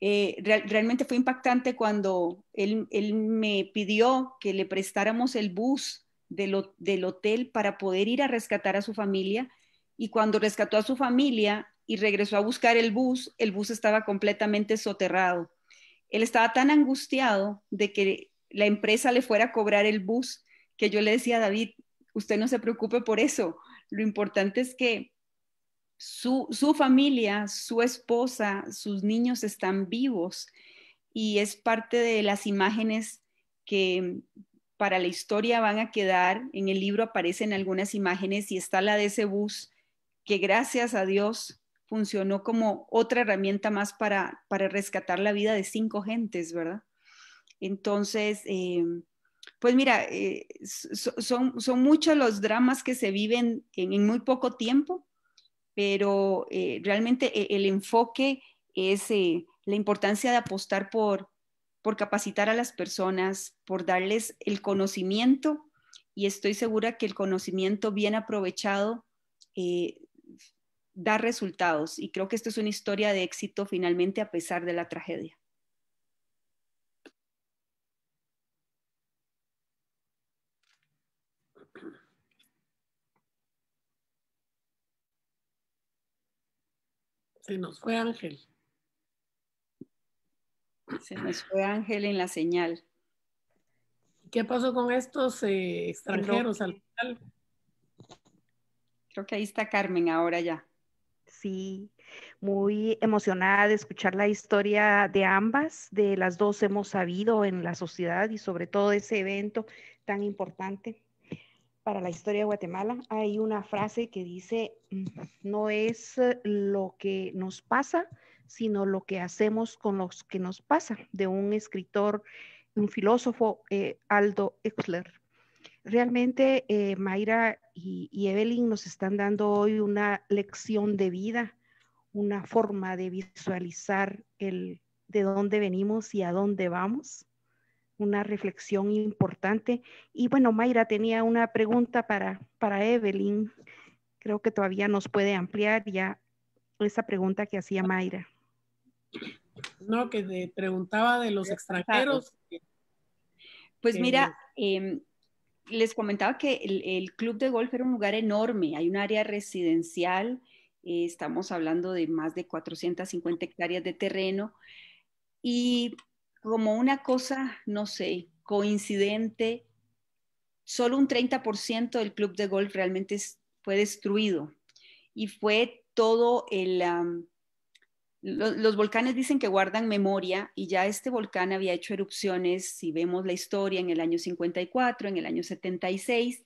eh, realmente fue impactante cuando él, me pidió que le prestáramos el bus del hotel para poder ir a rescatar a su familia. Y cuando rescató a su familia y regresó a buscar el bus, el bus estaba completamente soterrado. Él estaba tan angustiado de que la empresa le fuera a cobrar el bus que yo le decía, David, usted no se preocupe por eso. Lo importante es que su, familia, su esposa, sus niños están vivos y es parte de las imágenes que para la historia van a quedar. En el libro aparecen algunas imágenes y está la de ese bus que gracias a Dios funcionó como otra herramienta más para, rescatar la vida de cinco gentes, ¿verdad? Entonces, eh, pues mira, eh, son, muchos los dramas que se viven en muy poco tiempo pero eh, realmente e-, el enfoque es eh, la importancia de apostar por, por capacitar a las personas, por darles el conocimiento y estoy segura que el conocimiento bien aprovechado eh, da resultados y creo que esto es una historia de éxito finalmente a pesar de la tragedia. Se nos fue Ángel. Se nos fue Ángel en la señal. ¿Qué pasó con estos eh, extranjeros al final? Creo que ahí está Carmen ahora ya. Sí, muy emocionada de escuchar la historia de ambas, de las dos hemos sabido en la sociedad y sobre todo ese evento tan importante para la historia de Guatemala, hay una frase que dice, mm, no es eh, lo que nos pasa, sino lo que hacemos con los que nos pasa, de un escritor, un filósofo, eh, Aldo Exler. Realmente, eh, Mayra y, y, Evelyn nos están dando hoy una lección de vida, una forma de visualizar el de dónde venimos y a dónde vamos una reflexión importante. Y bueno, Mayra tenía una pregunta para, para Evelyn. Creo que todavía nos puede ampliar ya esa pregunta que hacía Mayra. No, que preguntaba de los extranjeros. Pues mira, em, les comentaba que el, club de golf era un lugar enorme, hay un área residencial, eh, estamos hablando de más de 450 hectáreas de terreno y como una cosa, no sé, coincidente, solo un 30% del club de golf realmente fue destruido y fue todo el... los, volcanes dicen que guardan memoria y ya este volcán había hecho erupciones, si vemos la historia, en el año 54, en el año 76,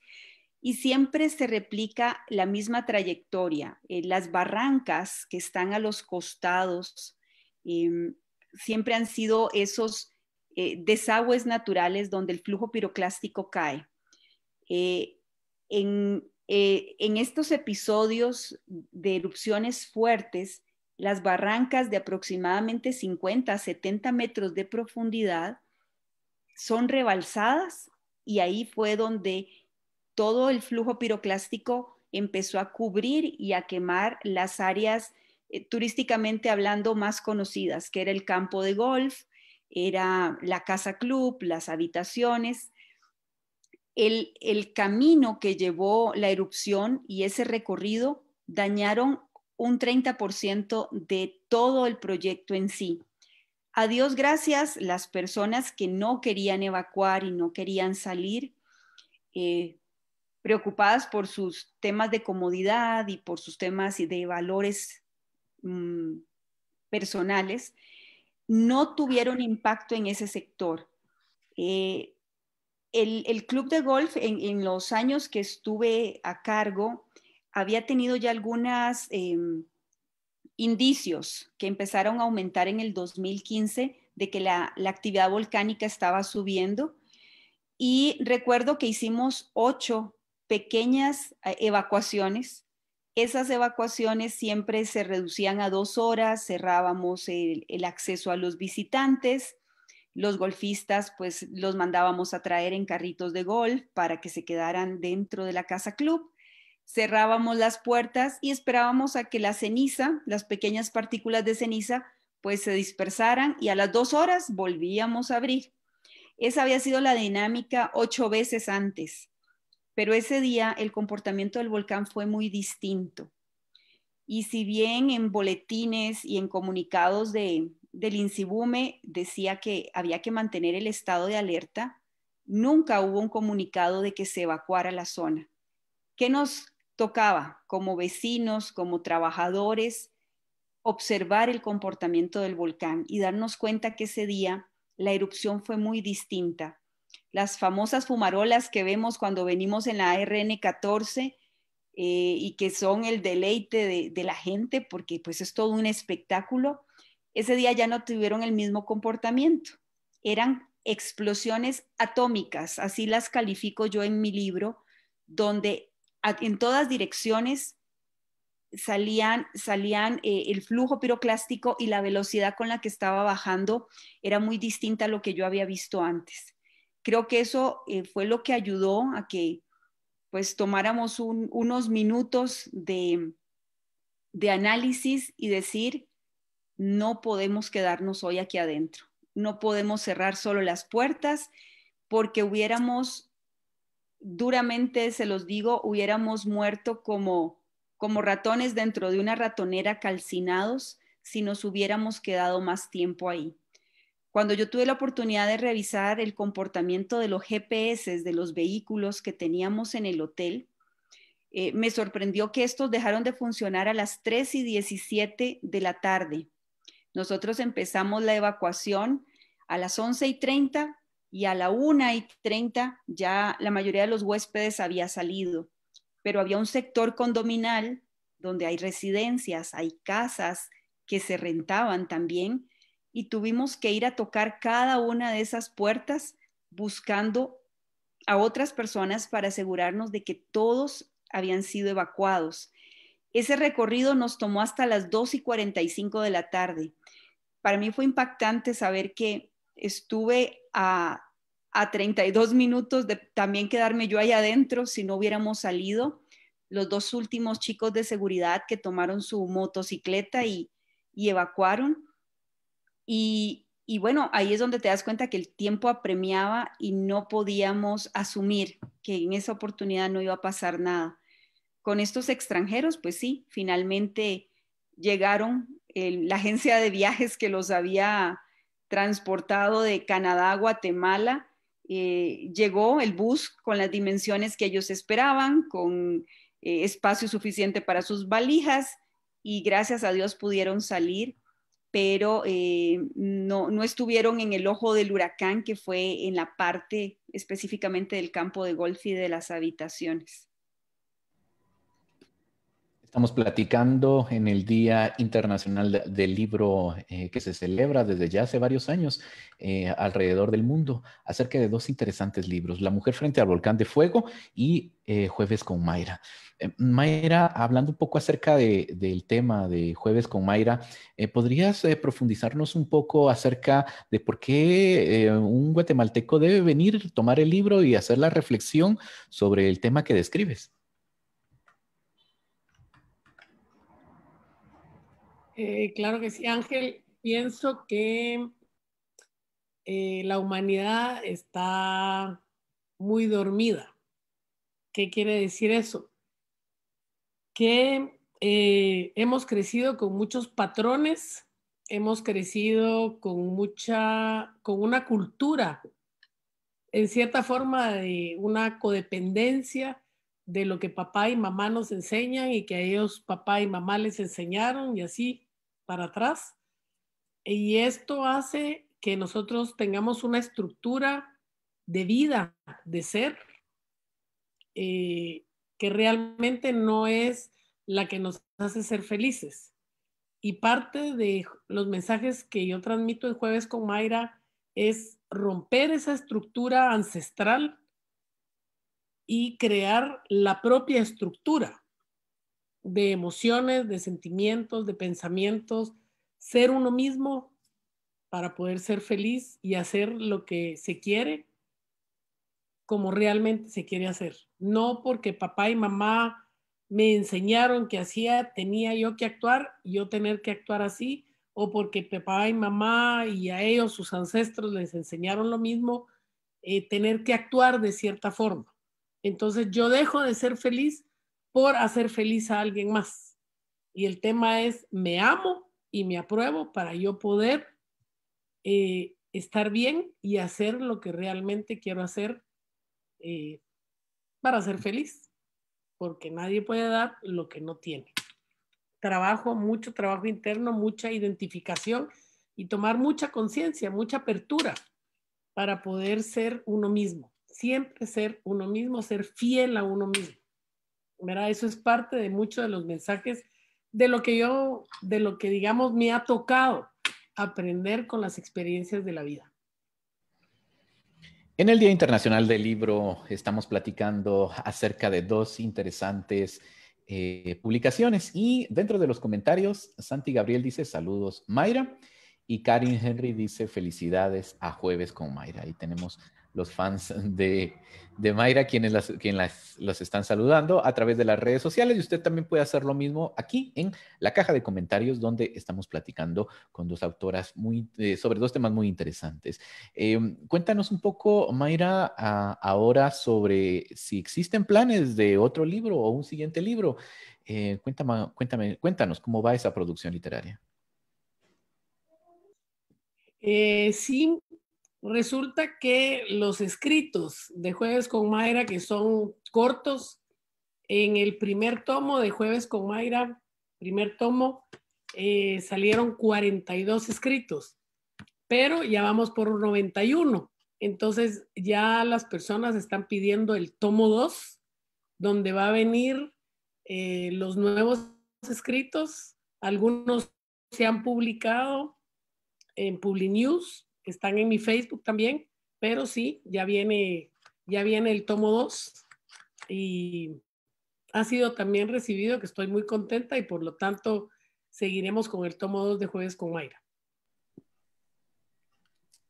y siempre se replica la misma trayectoria. Eh, las barrancas que están a los costados em, siempre han sido esos eh, desagües naturales donde el flujo piroclástico cae. Eh, en, eh, en, estos episodios de erupciones fuertes, las barrancas de aproximadamente 50 a 70 metros de profundidad son rebalsadas y ahí fue donde todo el flujo piroclástico empezó a cubrir y a quemar las áreas eh, turísticamente hablando más conocidas, que era el campo de golf, era la casa club, las habitaciones. El, camino que llevó la erupción y ese recorrido dañaron un 30% de todo el proyecto en sí. A Dios gracias, las personas que no querían evacuar y no querían salir, eh, preocupadas por sus temas de comodidad y por sus temas de valores Mm, personales no tuvieron impacto en ese sector. Eh, el, club de golf en, los años que estuve a cargo había tenido ya algunos eh, indicios que empezaron a aumentar en el 2015 de que la, la actividad volcánica estaba subiendo. Y recuerdo que hicimos ocho pequeñas eh, evacuaciones esas evacuaciones siempre se reducían a dos horas, cerrábamos el, acceso a los visitantes, los golfistas pues los mandábamos a traer en carritos de golf para que se quedaran dentro de la casa club cerrábamos las puertas y esperábamos a que la ceniza, las pequeñas partículas de ceniza, pues se dispersaran y a las dos horas volvíamos a abrir. Esa había sido la dinámica ocho veces antes pero ese día el comportamiento del volcán fue muy distinto. Y si bien en boletines y en comunicados de, del INSIBUME decía que había que mantener el estado de alerta, nunca hubo un comunicado de que se evacuara la zona. ¿Qué nos tocaba como vecinos, como trabajadores, observar el comportamiento del volcán y darnos cuenta que ese día la erupción fue muy distinta? las famosas fumarolas que vemos cuando venimos en la RN14 eh, y que son el deleite de, la gente porque pues es todo un espectáculo, ese día ya no tuvieron el mismo comportamiento. Eran explosiones atómicas, así las califico yo en mi libro, donde en todas direcciones salían, salían eh, el flujo piroclástico y la velocidad con la que estaba bajando era muy distinta a lo que yo había visto antes creo que eso eh, fue lo que ayudó a que pues tomáramos unos minutos de, de análisis y decir, no podemos quedarnos hoy aquí adentro, no podemos cerrar solo las puertas porque hubiéramos, duramente se los digo, hubiéramos muerto como, como ratones dentro de una ratonera calcinados si nos hubiéramos quedado más tiempo ahí. Cuando yo tuve la oportunidad de revisar el comportamiento de los GPS de los vehículos que teníamos en el hotel, eh, me sorprendió que estos dejaron de funcionar a las 3 y 17 de la tarde. Nosotros empezamos la evacuación a las 11 y 30 y a la 1 y 30 ya la mayoría de los huéspedes había salido, pero había un sector condominal donde hay residencias, hay casas que se rentaban también y tuvimos que ir a tocar cada una de esas puertas buscando a otras personas para asegurarnos de que todos habían sido evacuados. Ese recorrido nos tomó hasta las 2 y 45 de la tarde. Para mí fue impactante saber que estuve a, a 32 minutos de también quedarme yo ahí adentro si no hubiéramos salido. Los dos últimos chicos de seguridad que tomaron su motocicleta y, y evacuaron y, bueno, ahí es donde te das cuenta que el tiempo apremiaba y no podíamos asumir que en esa oportunidad no iba a pasar nada. Con estos extranjeros, pues sí, finalmente llegaron la agencia de viajes que los había transportado de Canadá a Guatemala. Eh, llegó el bus con las dimensiones que ellos esperaban, con eh, espacio suficiente para sus valijas y gracias a Dios pudieron salir pero eh, no, no, estuvieron en el ojo del huracán que fue en la parte específicamente del campo de golf y de las habitaciones. Estamos platicando en el Día Internacional del Libro eh, que se celebra desde ya hace varios años eh, alrededor del mundo acerca de dos interesantes libros, La mujer frente al volcán de fuego y eh, Jueves con Mayra. Mayra, hablando un poco acerca del tema de Jueves con Mayra, ¿podrías profundizarnos un poco acerca de por qué un guatemalteco debe venir, tomar el libro y hacer la reflexión sobre el tema que describes? Eh, claro que sí, Ángel. Pienso que eh, la humanidad está muy dormida. ¿Qué quiere decir eso? Que eh, hemos crecido con muchos patrones, hemos crecido con mucha, con una cultura, en cierta forma de una codependencia de lo que papá y mamá nos enseñan y que a ellos papá y mamá les enseñaron y así atrás. Y esto hace que nosotros tengamos una estructura de vida, de ser, eh, que realmente no es la que nos hace ser felices. Y parte de los mensajes que yo transmito el jueves con Mayra es romper esa estructura ancestral y crear la propia estructura de emociones, de sentimientos, de pensamientos, ser uno mismo para poder ser feliz y hacer lo que se quiere como realmente se quiere hacer. No porque papá y mamá me enseñaron que hacía, tenía yo que actuar, yo tener que actuar así, o porque papá y mamá y a ellos, sus ancestros, les enseñaron lo mismo, eh, tener que actuar de cierta forma. Entonces yo dejo de ser feliz por hacer feliz a alguien más. Y el tema es, me amo y me apruebo para yo poder eh, estar bien y hacer lo que realmente quiero hacer eh, para ser feliz, porque nadie puede dar lo que no tiene. Trabajo, mucho trabajo interno, mucha identificación y tomar mucha conciencia, mucha apertura para poder ser uno mismo, siempre ser uno mismo, ser fiel a uno mismo. Eso es parte de muchos de los mensajes de lo que yo, de lo que digamos me ha tocado aprender con las experiencias de la vida. En el Día Internacional del Libro estamos platicando acerca de dos interesantes eh, publicaciones y dentro de los comentarios, Santi Gabriel dice saludos Mayra y Karin Henry dice felicidades a jueves con Mayra. Ahí tenemos los fans de, Mayra, quienes, las, las, los están saludando a través de las redes sociales. Y usted también puede hacer lo mismo aquí en la caja de comentarios, donde estamos platicando con dos autoras muy, eh, sobre dos temas muy interesantes. Em, cuéntanos un poco, Mayra, ahora sobre si existen planes de otro libro o un siguiente libro. Eh, cuéntame, cuéntame, cuéntanos cómo va esa producción literaria. Eh, sí, Resulta que los escritos de Jueves con Mayra, que son cortos, en el primer tomo de Jueves con Mayra, primer tomo, eh, salieron 42 escritos, pero ya vamos por 91. Entonces ya las personas están pidiendo el tomo 2, donde va a venir eh, los nuevos escritos. Algunos se han publicado en PubliNews, están en mi Facebook también, pero sí, ya viene, ya viene el tomo 2 y ha sido también recibido, que estoy muy contenta y por lo tanto seguiremos con el tomo 2 de jueves con Mayra.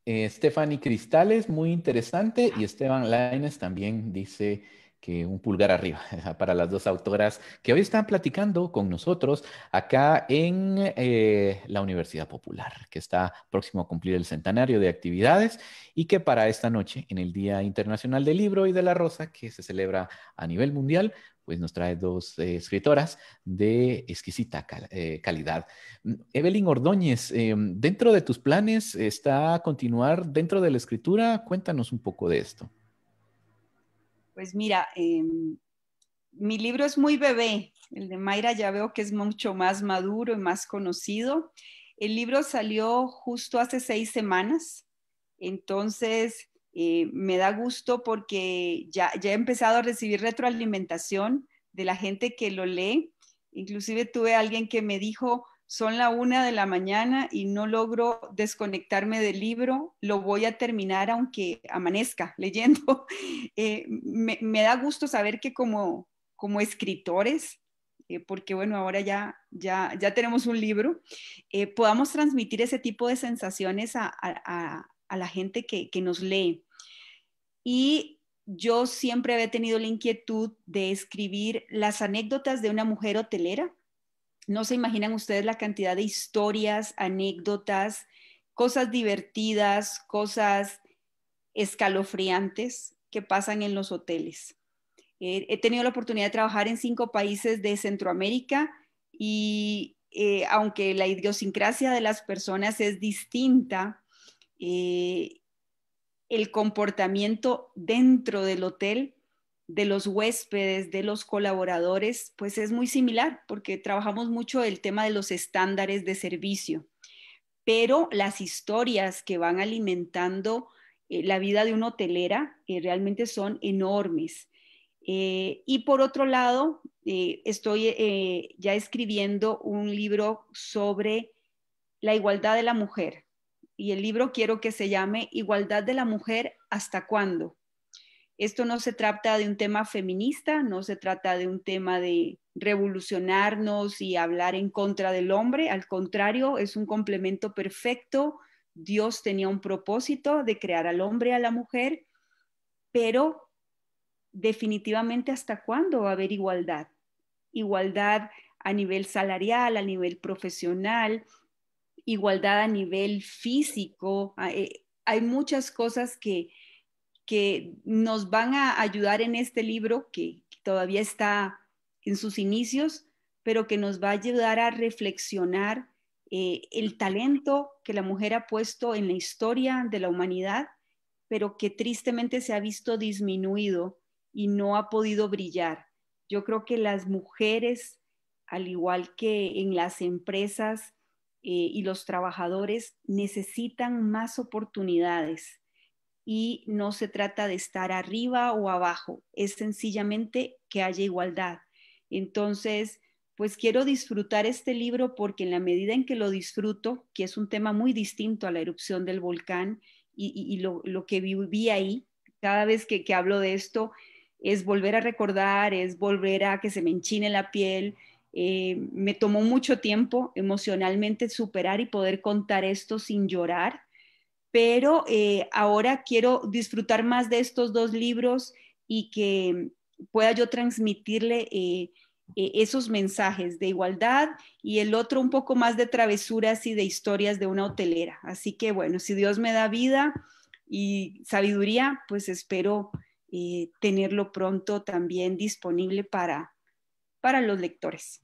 Eh, Stephanie Cristales, muy interesante, y Esteban Laines también dice que un pulgar arriba para las dos autoras que hoy están platicando con nosotros acá en eh, la Universidad Popular, que está próximo a cumplir el centenario de actividades y que para esta noche, en el Día Internacional del Libro y de la Rosa, que se celebra a nivel mundial, pues nos trae dos eh, escritoras de exquisita eh, calidad. Mm, Evelyn Ordóñez, em, dentro de tus planes está continuar dentro de la escritura, cuéntanos un poco de esto. Pues mira, em, mi libro es muy bebé, el de Mayra ya veo que es mucho más maduro y más conocido. El libro salió justo hace seis semanas, entonces eh, me da gusto porque ya, ya he empezado a recibir retroalimentación de la gente que lo lee. Inclusive tuve alguien que me dijo, son la una de la mañana y no logro desconectarme del libro. Lo voy a terminar aunque amanezca leyendo. Eh, me, da gusto saber que como, como escritores, eh, porque bueno, ahora ya, ya, ya tenemos un libro, eh, podamos transmitir ese tipo de sensaciones a, la gente que nos lee. Y yo siempre había tenido la inquietud de escribir las anécdotas de una mujer hotelera no se imaginan ustedes la cantidad de historias, anécdotas, cosas divertidas, cosas escalofriantes que pasan en los hoteles. Eh, he tenido la oportunidad de trabajar en cinco países de Centroamérica y eh, aunque la idiosincrasia de las personas es distinta, eh, el comportamiento dentro del hotel de los huéspedes, de los colaboradores, pues es muy similar, porque trabajamos mucho el tema de los estándares de servicio, pero las historias que van alimentando eh, la vida de una hotelera eh, realmente son enormes. Eh, y por otro lado, estoy ya escribiendo un libro sobre la igualdad de la mujer, y el libro quiero que se llame Igualdad de la Mujer, ¿hasta cuándo? Esto no se trata de un tema feminista, no se trata de un tema de revolucionarnos y hablar en contra del hombre, al contrario, es un complemento perfecto. Dios tenía un propósito de crear al hombre a la mujer, pero definitivamente hasta cuándo va a haber igualdad? Igualdad a nivel salarial, a nivel profesional, igualdad a nivel físico. Eh, hay muchas cosas que que nos van a ayudar en este libro que todavía está en sus inicios, pero que nos va a ayudar a reflexionar eh, el talento que la mujer ha puesto en la historia de la humanidad, pero que tristemente se ha visto disminuido y no ha podido brillar. Yo creo que las mujeres, al igual que en las empresas eh, y los trabajadores, necesitan más oportunidades y no se trata de estar arriba o abajo, es sencillamente que haya igualdad. Entonces, pues quiero disfrutar este libro porque en la medida en que lo disfruto, que es un tema muy distinto a la erupción del volcán y, lo, que viví ahí, cada vez que, hablo de esto, es volver a recordar, es volver a que se me enchine la piel, eh, me tomó mucho tiempo emocionalmente superar y poder contar esto sin llorar, pero eh, ahora quiero disfrutar más de estos dos libros y que pueda yo transmitirle eh, eh, esos mensajes de igualdad y el otro un poco más de travesuras y de historias de una hotelera. Así que bueno, si Dios me da vida y sabiduría, pues espero tenerlo pronto también disponible para, para los lectores.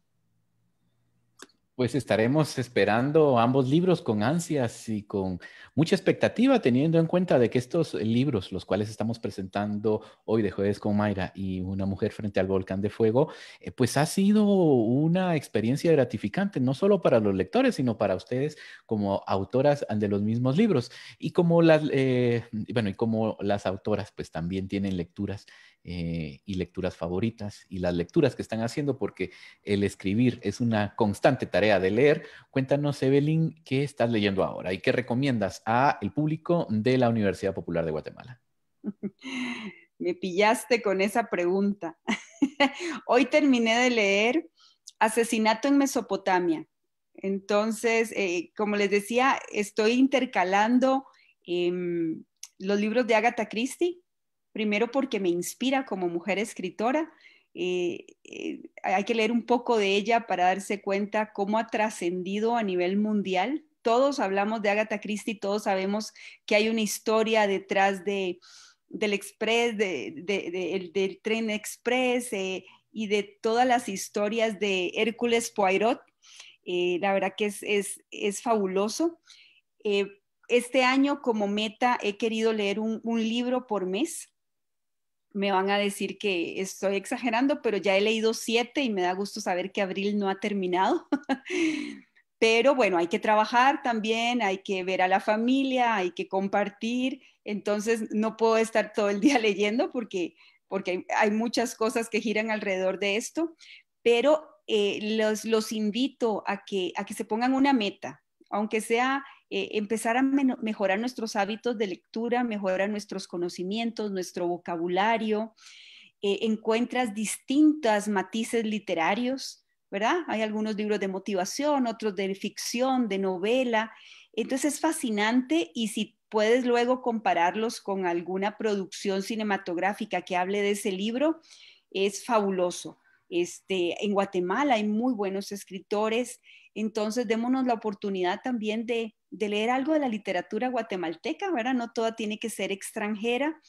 Pues estaremos esperando ambos libros con ansias y con mucha expectativa, teniendo en cuenta de que estos libros, los cuales estamos presentando hoy de jueves con Mayra y Una mujer frente al volcán de fuego, eh, pues ha sido una experiencia gratificante, no solo para los lectores, sino para ustedes como autoras de los mismos libros. Y como las, eh, bueno, y como las autoras pues también tienen lecturas eh, y lecturas favoritas y las lecturas que están haciendo, porque el escribir es una constante tarea de leer. Cuéntanos, Evelyn, ¿qué estás leyendo ahora y qué recomiendas a el público de la Universidad Popular de Guatemala? Me pillaste con esa pregunta. Hoy terminé de leer Asesinato en Mesopotamia. Entonces, eh, como les decía, estoy intercalando em, los libros de Agatha Christie primero porque me inspira como mujer escritora. Eh, eh, hay que leer un poco de ella para darse cuenta cómo ha trascendido a nivel mundial. Todos hablamos de Agatha Christie, todos sabemos que hay una historia detrás del Express, del, tren Express eh, y de todas las historias de Hércules Poirot. la verdad que es, fabuloso. este año como meta he querido leer un libro por mes me van a decir que estoy exagerando, pero ya he leído siete y me da gusto saber que abril no ha terminado. pero bueno, hay que trabajar también, hay que ver a la familia, hay que compartir. Entonces no puedo estar todo el día leyendo porque, porque hay muchas cosas que giran alrededor de esto, pero eh, los, los invito a que, a que se pongan una meta, aunque sea eh, empezar a mejorar nuestros hábitos de lectura, mejorar nuestros conocimientos, nuestro vocabulario, eh, encuentras distintas matices literarios, ¿verdad? Hay algunos libros de motivación, otros de ficción, de novela. Entonces es fascinante y si puedes luego compararlos con alguna producción cinematográfica que hable de ese libro, es fabuloso. Este, en Guatemala hay muy buenos escritores, entonces démonos la oportunidad también de, de leer algo de la literatura guatemalteca, ¿verdad? No toda tiene que ser extranjera.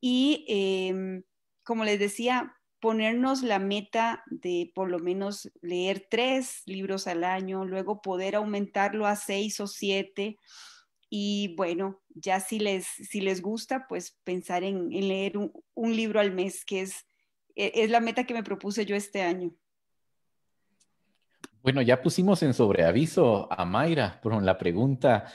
Y em, como les decía, ponernos la meta de por lo menos leer tres libros al año, luego poder aumentarlo a seis o siete. Y bueno, ya si les, si les gusta, pues pensar en, leer un, un, libro al mes, que es, e, es la meta que me propuse yo este año. Bueno, ya pusimos en sobreaviso a Mayra por la pregunta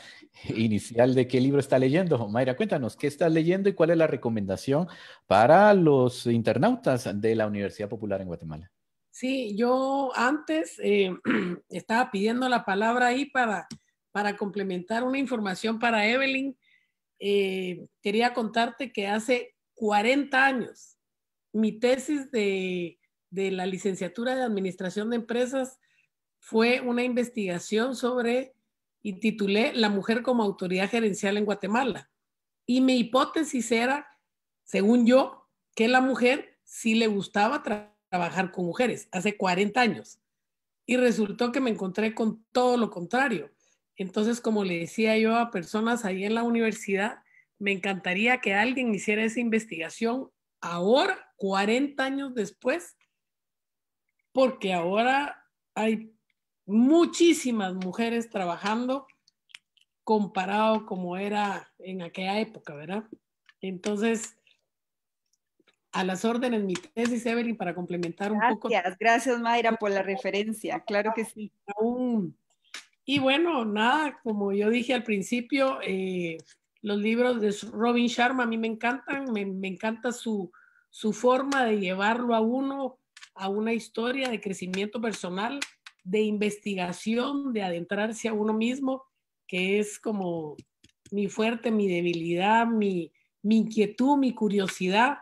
inicial de qué libro está leyendo. Mayra, cuéntanos, ¿qué estás leyendo y cuál es la recomendación para los internautas de la Universidad Popular en Guatemala? Sí, yo antes eh, estaba pidiendo la palabra ahí para, para complementar una información para Evelyn. Eh, quería contarte que hace 40 años mi tesis de, de la licenciatura de Administración de Empresas fue una investigación sobre y titulé La mujer como autoridad gerencial en Guatemala. Y mi hipótesis era, según yo, que la mujer sí le gustaba trabajar con mujeres hace 40 años. Y resultó que me encontré con todo lo contrario. Entonces, como le decía yo a personas ahí en la universidad, me encantaría que alguien hiciera esa investigación ahora, 40 años después, porque ahora hay muchísimas mujeres trabajando comparado como era en aquella época, ¿verdad? Entonces, a las órdenes, mi tesis, Evelyn, para complementar un poco. Gracias, gracias, Mayra, por la referencia, claro que sí. Y bueno, nada, como yo dije al principio, eh, los libros de Robin Sharma a mí me encantan, me, encanta su, su forma de llevarlo a uno a una historia de crecimiento personal de investigación, de adentrarse a uno mismo, que es como mi fuerte, mi debilidad, mi, inquietud, mi curiosidad,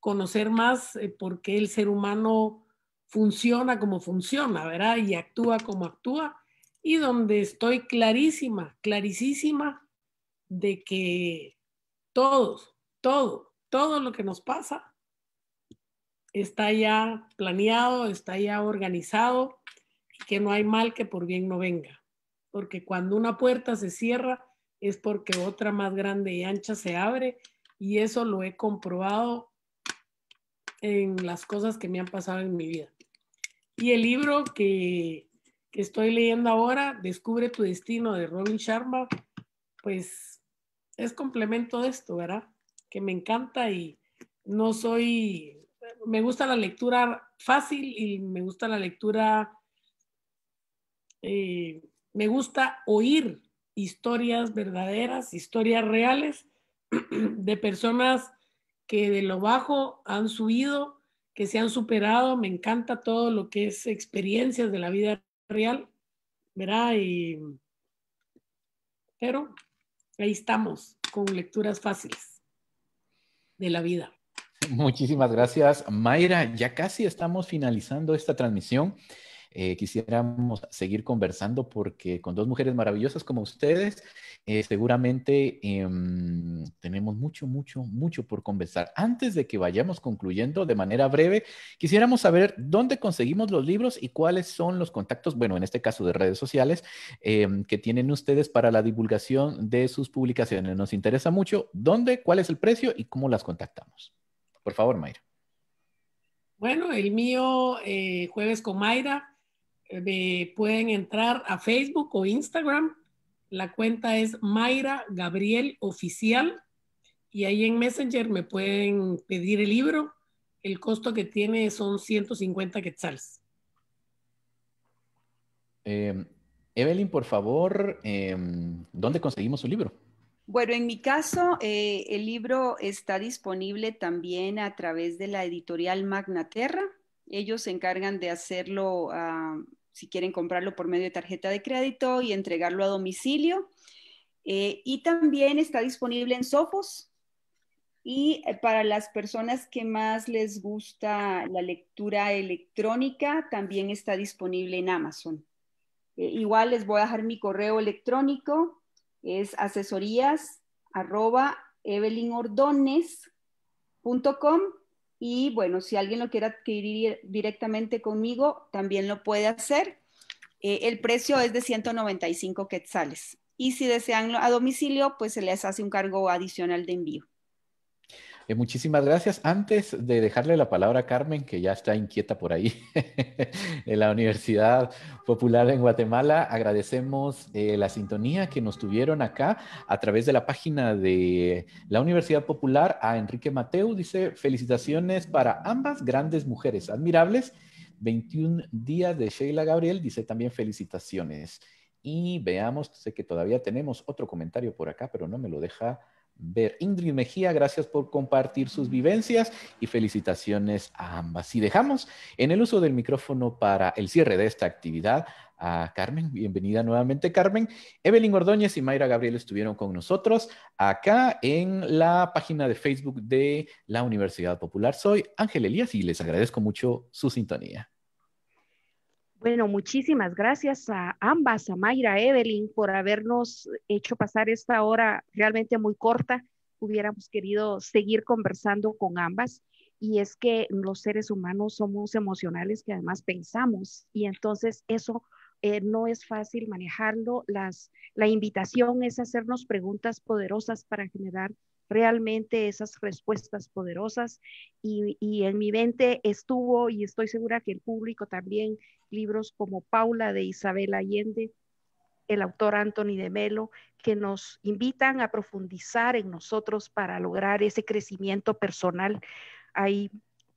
conocer más eh, por qué el ser humano funciona como funciona, ¿verdad? Y actúa como actúa. Y donde estoy clarísima, clarísima de que todos, todo, todo lo que nos pasa está ya planeado, está ya organizado que no hay mal que por bien no venga, porque cuando una puerta se cierra es porque otra más grande y ancha se abre y eso lo he comprobado en las cosas que me han pasado en mi vida. Y el libro que, estoy leyendo ahora, Descubre tu destino de Robin Sharma, pues es complemento de esto, ¿verdad? Que me encanta y no soy, me gusta la lectura fácil y me gusta la lectura eh, me gusta oír historias verdaderas, historias reales de personas que de lo bajo han subido, que se han superado. Me encanta todo lo que es experiencias de la vida real, ¿verdad? pero ahí estamos con lecturas fáciles de la vida. Muchísimas gracias, Mayra. Ya casi estamos finalizando esta transmisión. Eh, quisiéramos seguir conversando porque con dos mujeres maravillosas como ustedes, eh, seguramente em, tenemos mucho, mucho, mucho por conversar. Antes de que vayamos concluyendo de manera breve, quisiéramos saber dónde conseguimos los libros y cuáles son los contactos, bueno, en este caso de redes sociales, em, que tienen ustedes para la divulgación de sus publicaciones. Nos interesa mucho dónde, cuál es el precio y cómo las contactamos. Por favor, Mayra. Bueno, el mío, eh, Jueves con Mayra, me pueden entrar a Facebook o Instagram. La cuenta es Mayra Gabriel Oficial y ahí en Messenger me pueden pedir el libro. El costo que tiene son 150 quetzales. Em, Evelyn, por favor, em, ¿dónde conseguimos su libro? Bueno, en mi caso, eh, el libro está disponible también a través de la editorial Magna Terra, ellos se encargan de hacerlo, ah, si quieren comprarlo por medio de tarjeta de crédito y entregarlo a domicilio. Eh, y también está disponible en Sofos. Y eh, para las personas que más les gusta la lectura electrónica, también está disponible en Amazon. Eh, igual les voy a dejar mi correo electrónico, es asesorías y bueno, si alguien lo quiere adquirir directamente conmigo, también lo puede hacer. Eh, el precio es de 195 quetzales. Y si desean a domicilio, pues se les hace un cargo adicional de envío. Eh, muchísimas gracias. Antes de dejarle la palabra a Carmen, que ya está inquieta por ahí, en la Universidad Popular en Guatemala, agradecemos eh, la sintonía que nos tuvieron acá a través de la página de la Universidad Popular a Enrique Mateu. Dice, felicitaciones para ambas grandes mujeres, admirables. 21 días de Sheila Gabriel, dice también felicitaciones. Y veamos, sé que todavía tenemos otro comentario por acá, pero no me lo deja ver. Ingrid Mejía, gracias por compartir sus vivencias y felicitaciones a ambas. Y dejamos en el uso del micrófono para el cierre de esta actividad a Carmen. Bienvenida nuevamente, Carmen. Evelyn Ordóñez y Mayra Gabriel estuvieron con nosotros acá en la página de Facebook de la Universidad Popular. Soy Ángel Elías y les agradezco mucho su sintonía. Bueno, muchísimas gracias a ambas, a Mayra, a Evelyn, por habernos hecho pasar esta hora realmente muy corta. Hubiéramos querido seguir conversando con ambas. Y es que los seres humanos somos emocionales que además pensamos y entonces eso eh, no es fácil manejarlo. Las, la invitación es hacernos preguntas poderosas para generar realmente esas respuestas poderosas y, en mi mente estuvo y estoy segura que el público también libros como Paula de Isabel Allende, el autor Anthony de Melo, que nos invitan a profundizar en nosotros para lograr ese crecimiento personal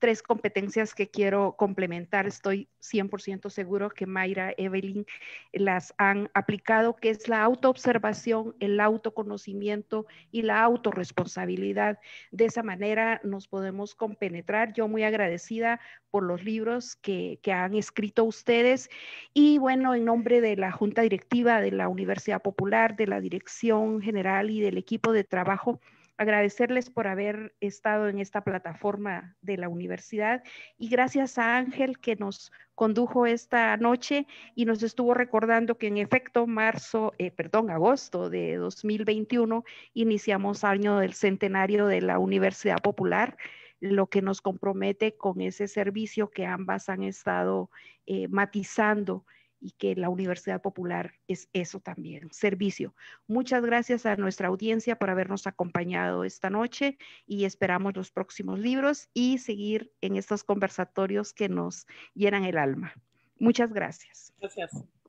tres competencias que quiero complementar. Estoy 100% seguro que Mayra, Evelyn las han aplicado, que es la autoobservación, el autoconocimiento y la autorresponsabilidad. De esa manera nos podemos compenetrar. Yo muy agradecida por los libros que, que han escrito ustedes. Y bueno, en nombre de la Junta Directiva de la Universidad Popular, de la Dirección General y del equipo de trabajo, agradecerles por haber estado en esta plataforma de la universidad y gracias a Ángel que nos condujo esta noche y nos estuvo recordando que en efecto marzo, eh, perdón, agosto de 2021 iniciamos año del centenario de la Universidad Popular lo que nos compromete con ese servicio que ambas han estado eh, matizando y que la Universidad Popular es eso también, servicio. Muchas gracias a nuestra audiencia por habernos acompañado esta noche y esperamos los próximos libros y seguir en estos conversatorios que nos llenan el alma. Muchas gracias. Gracias.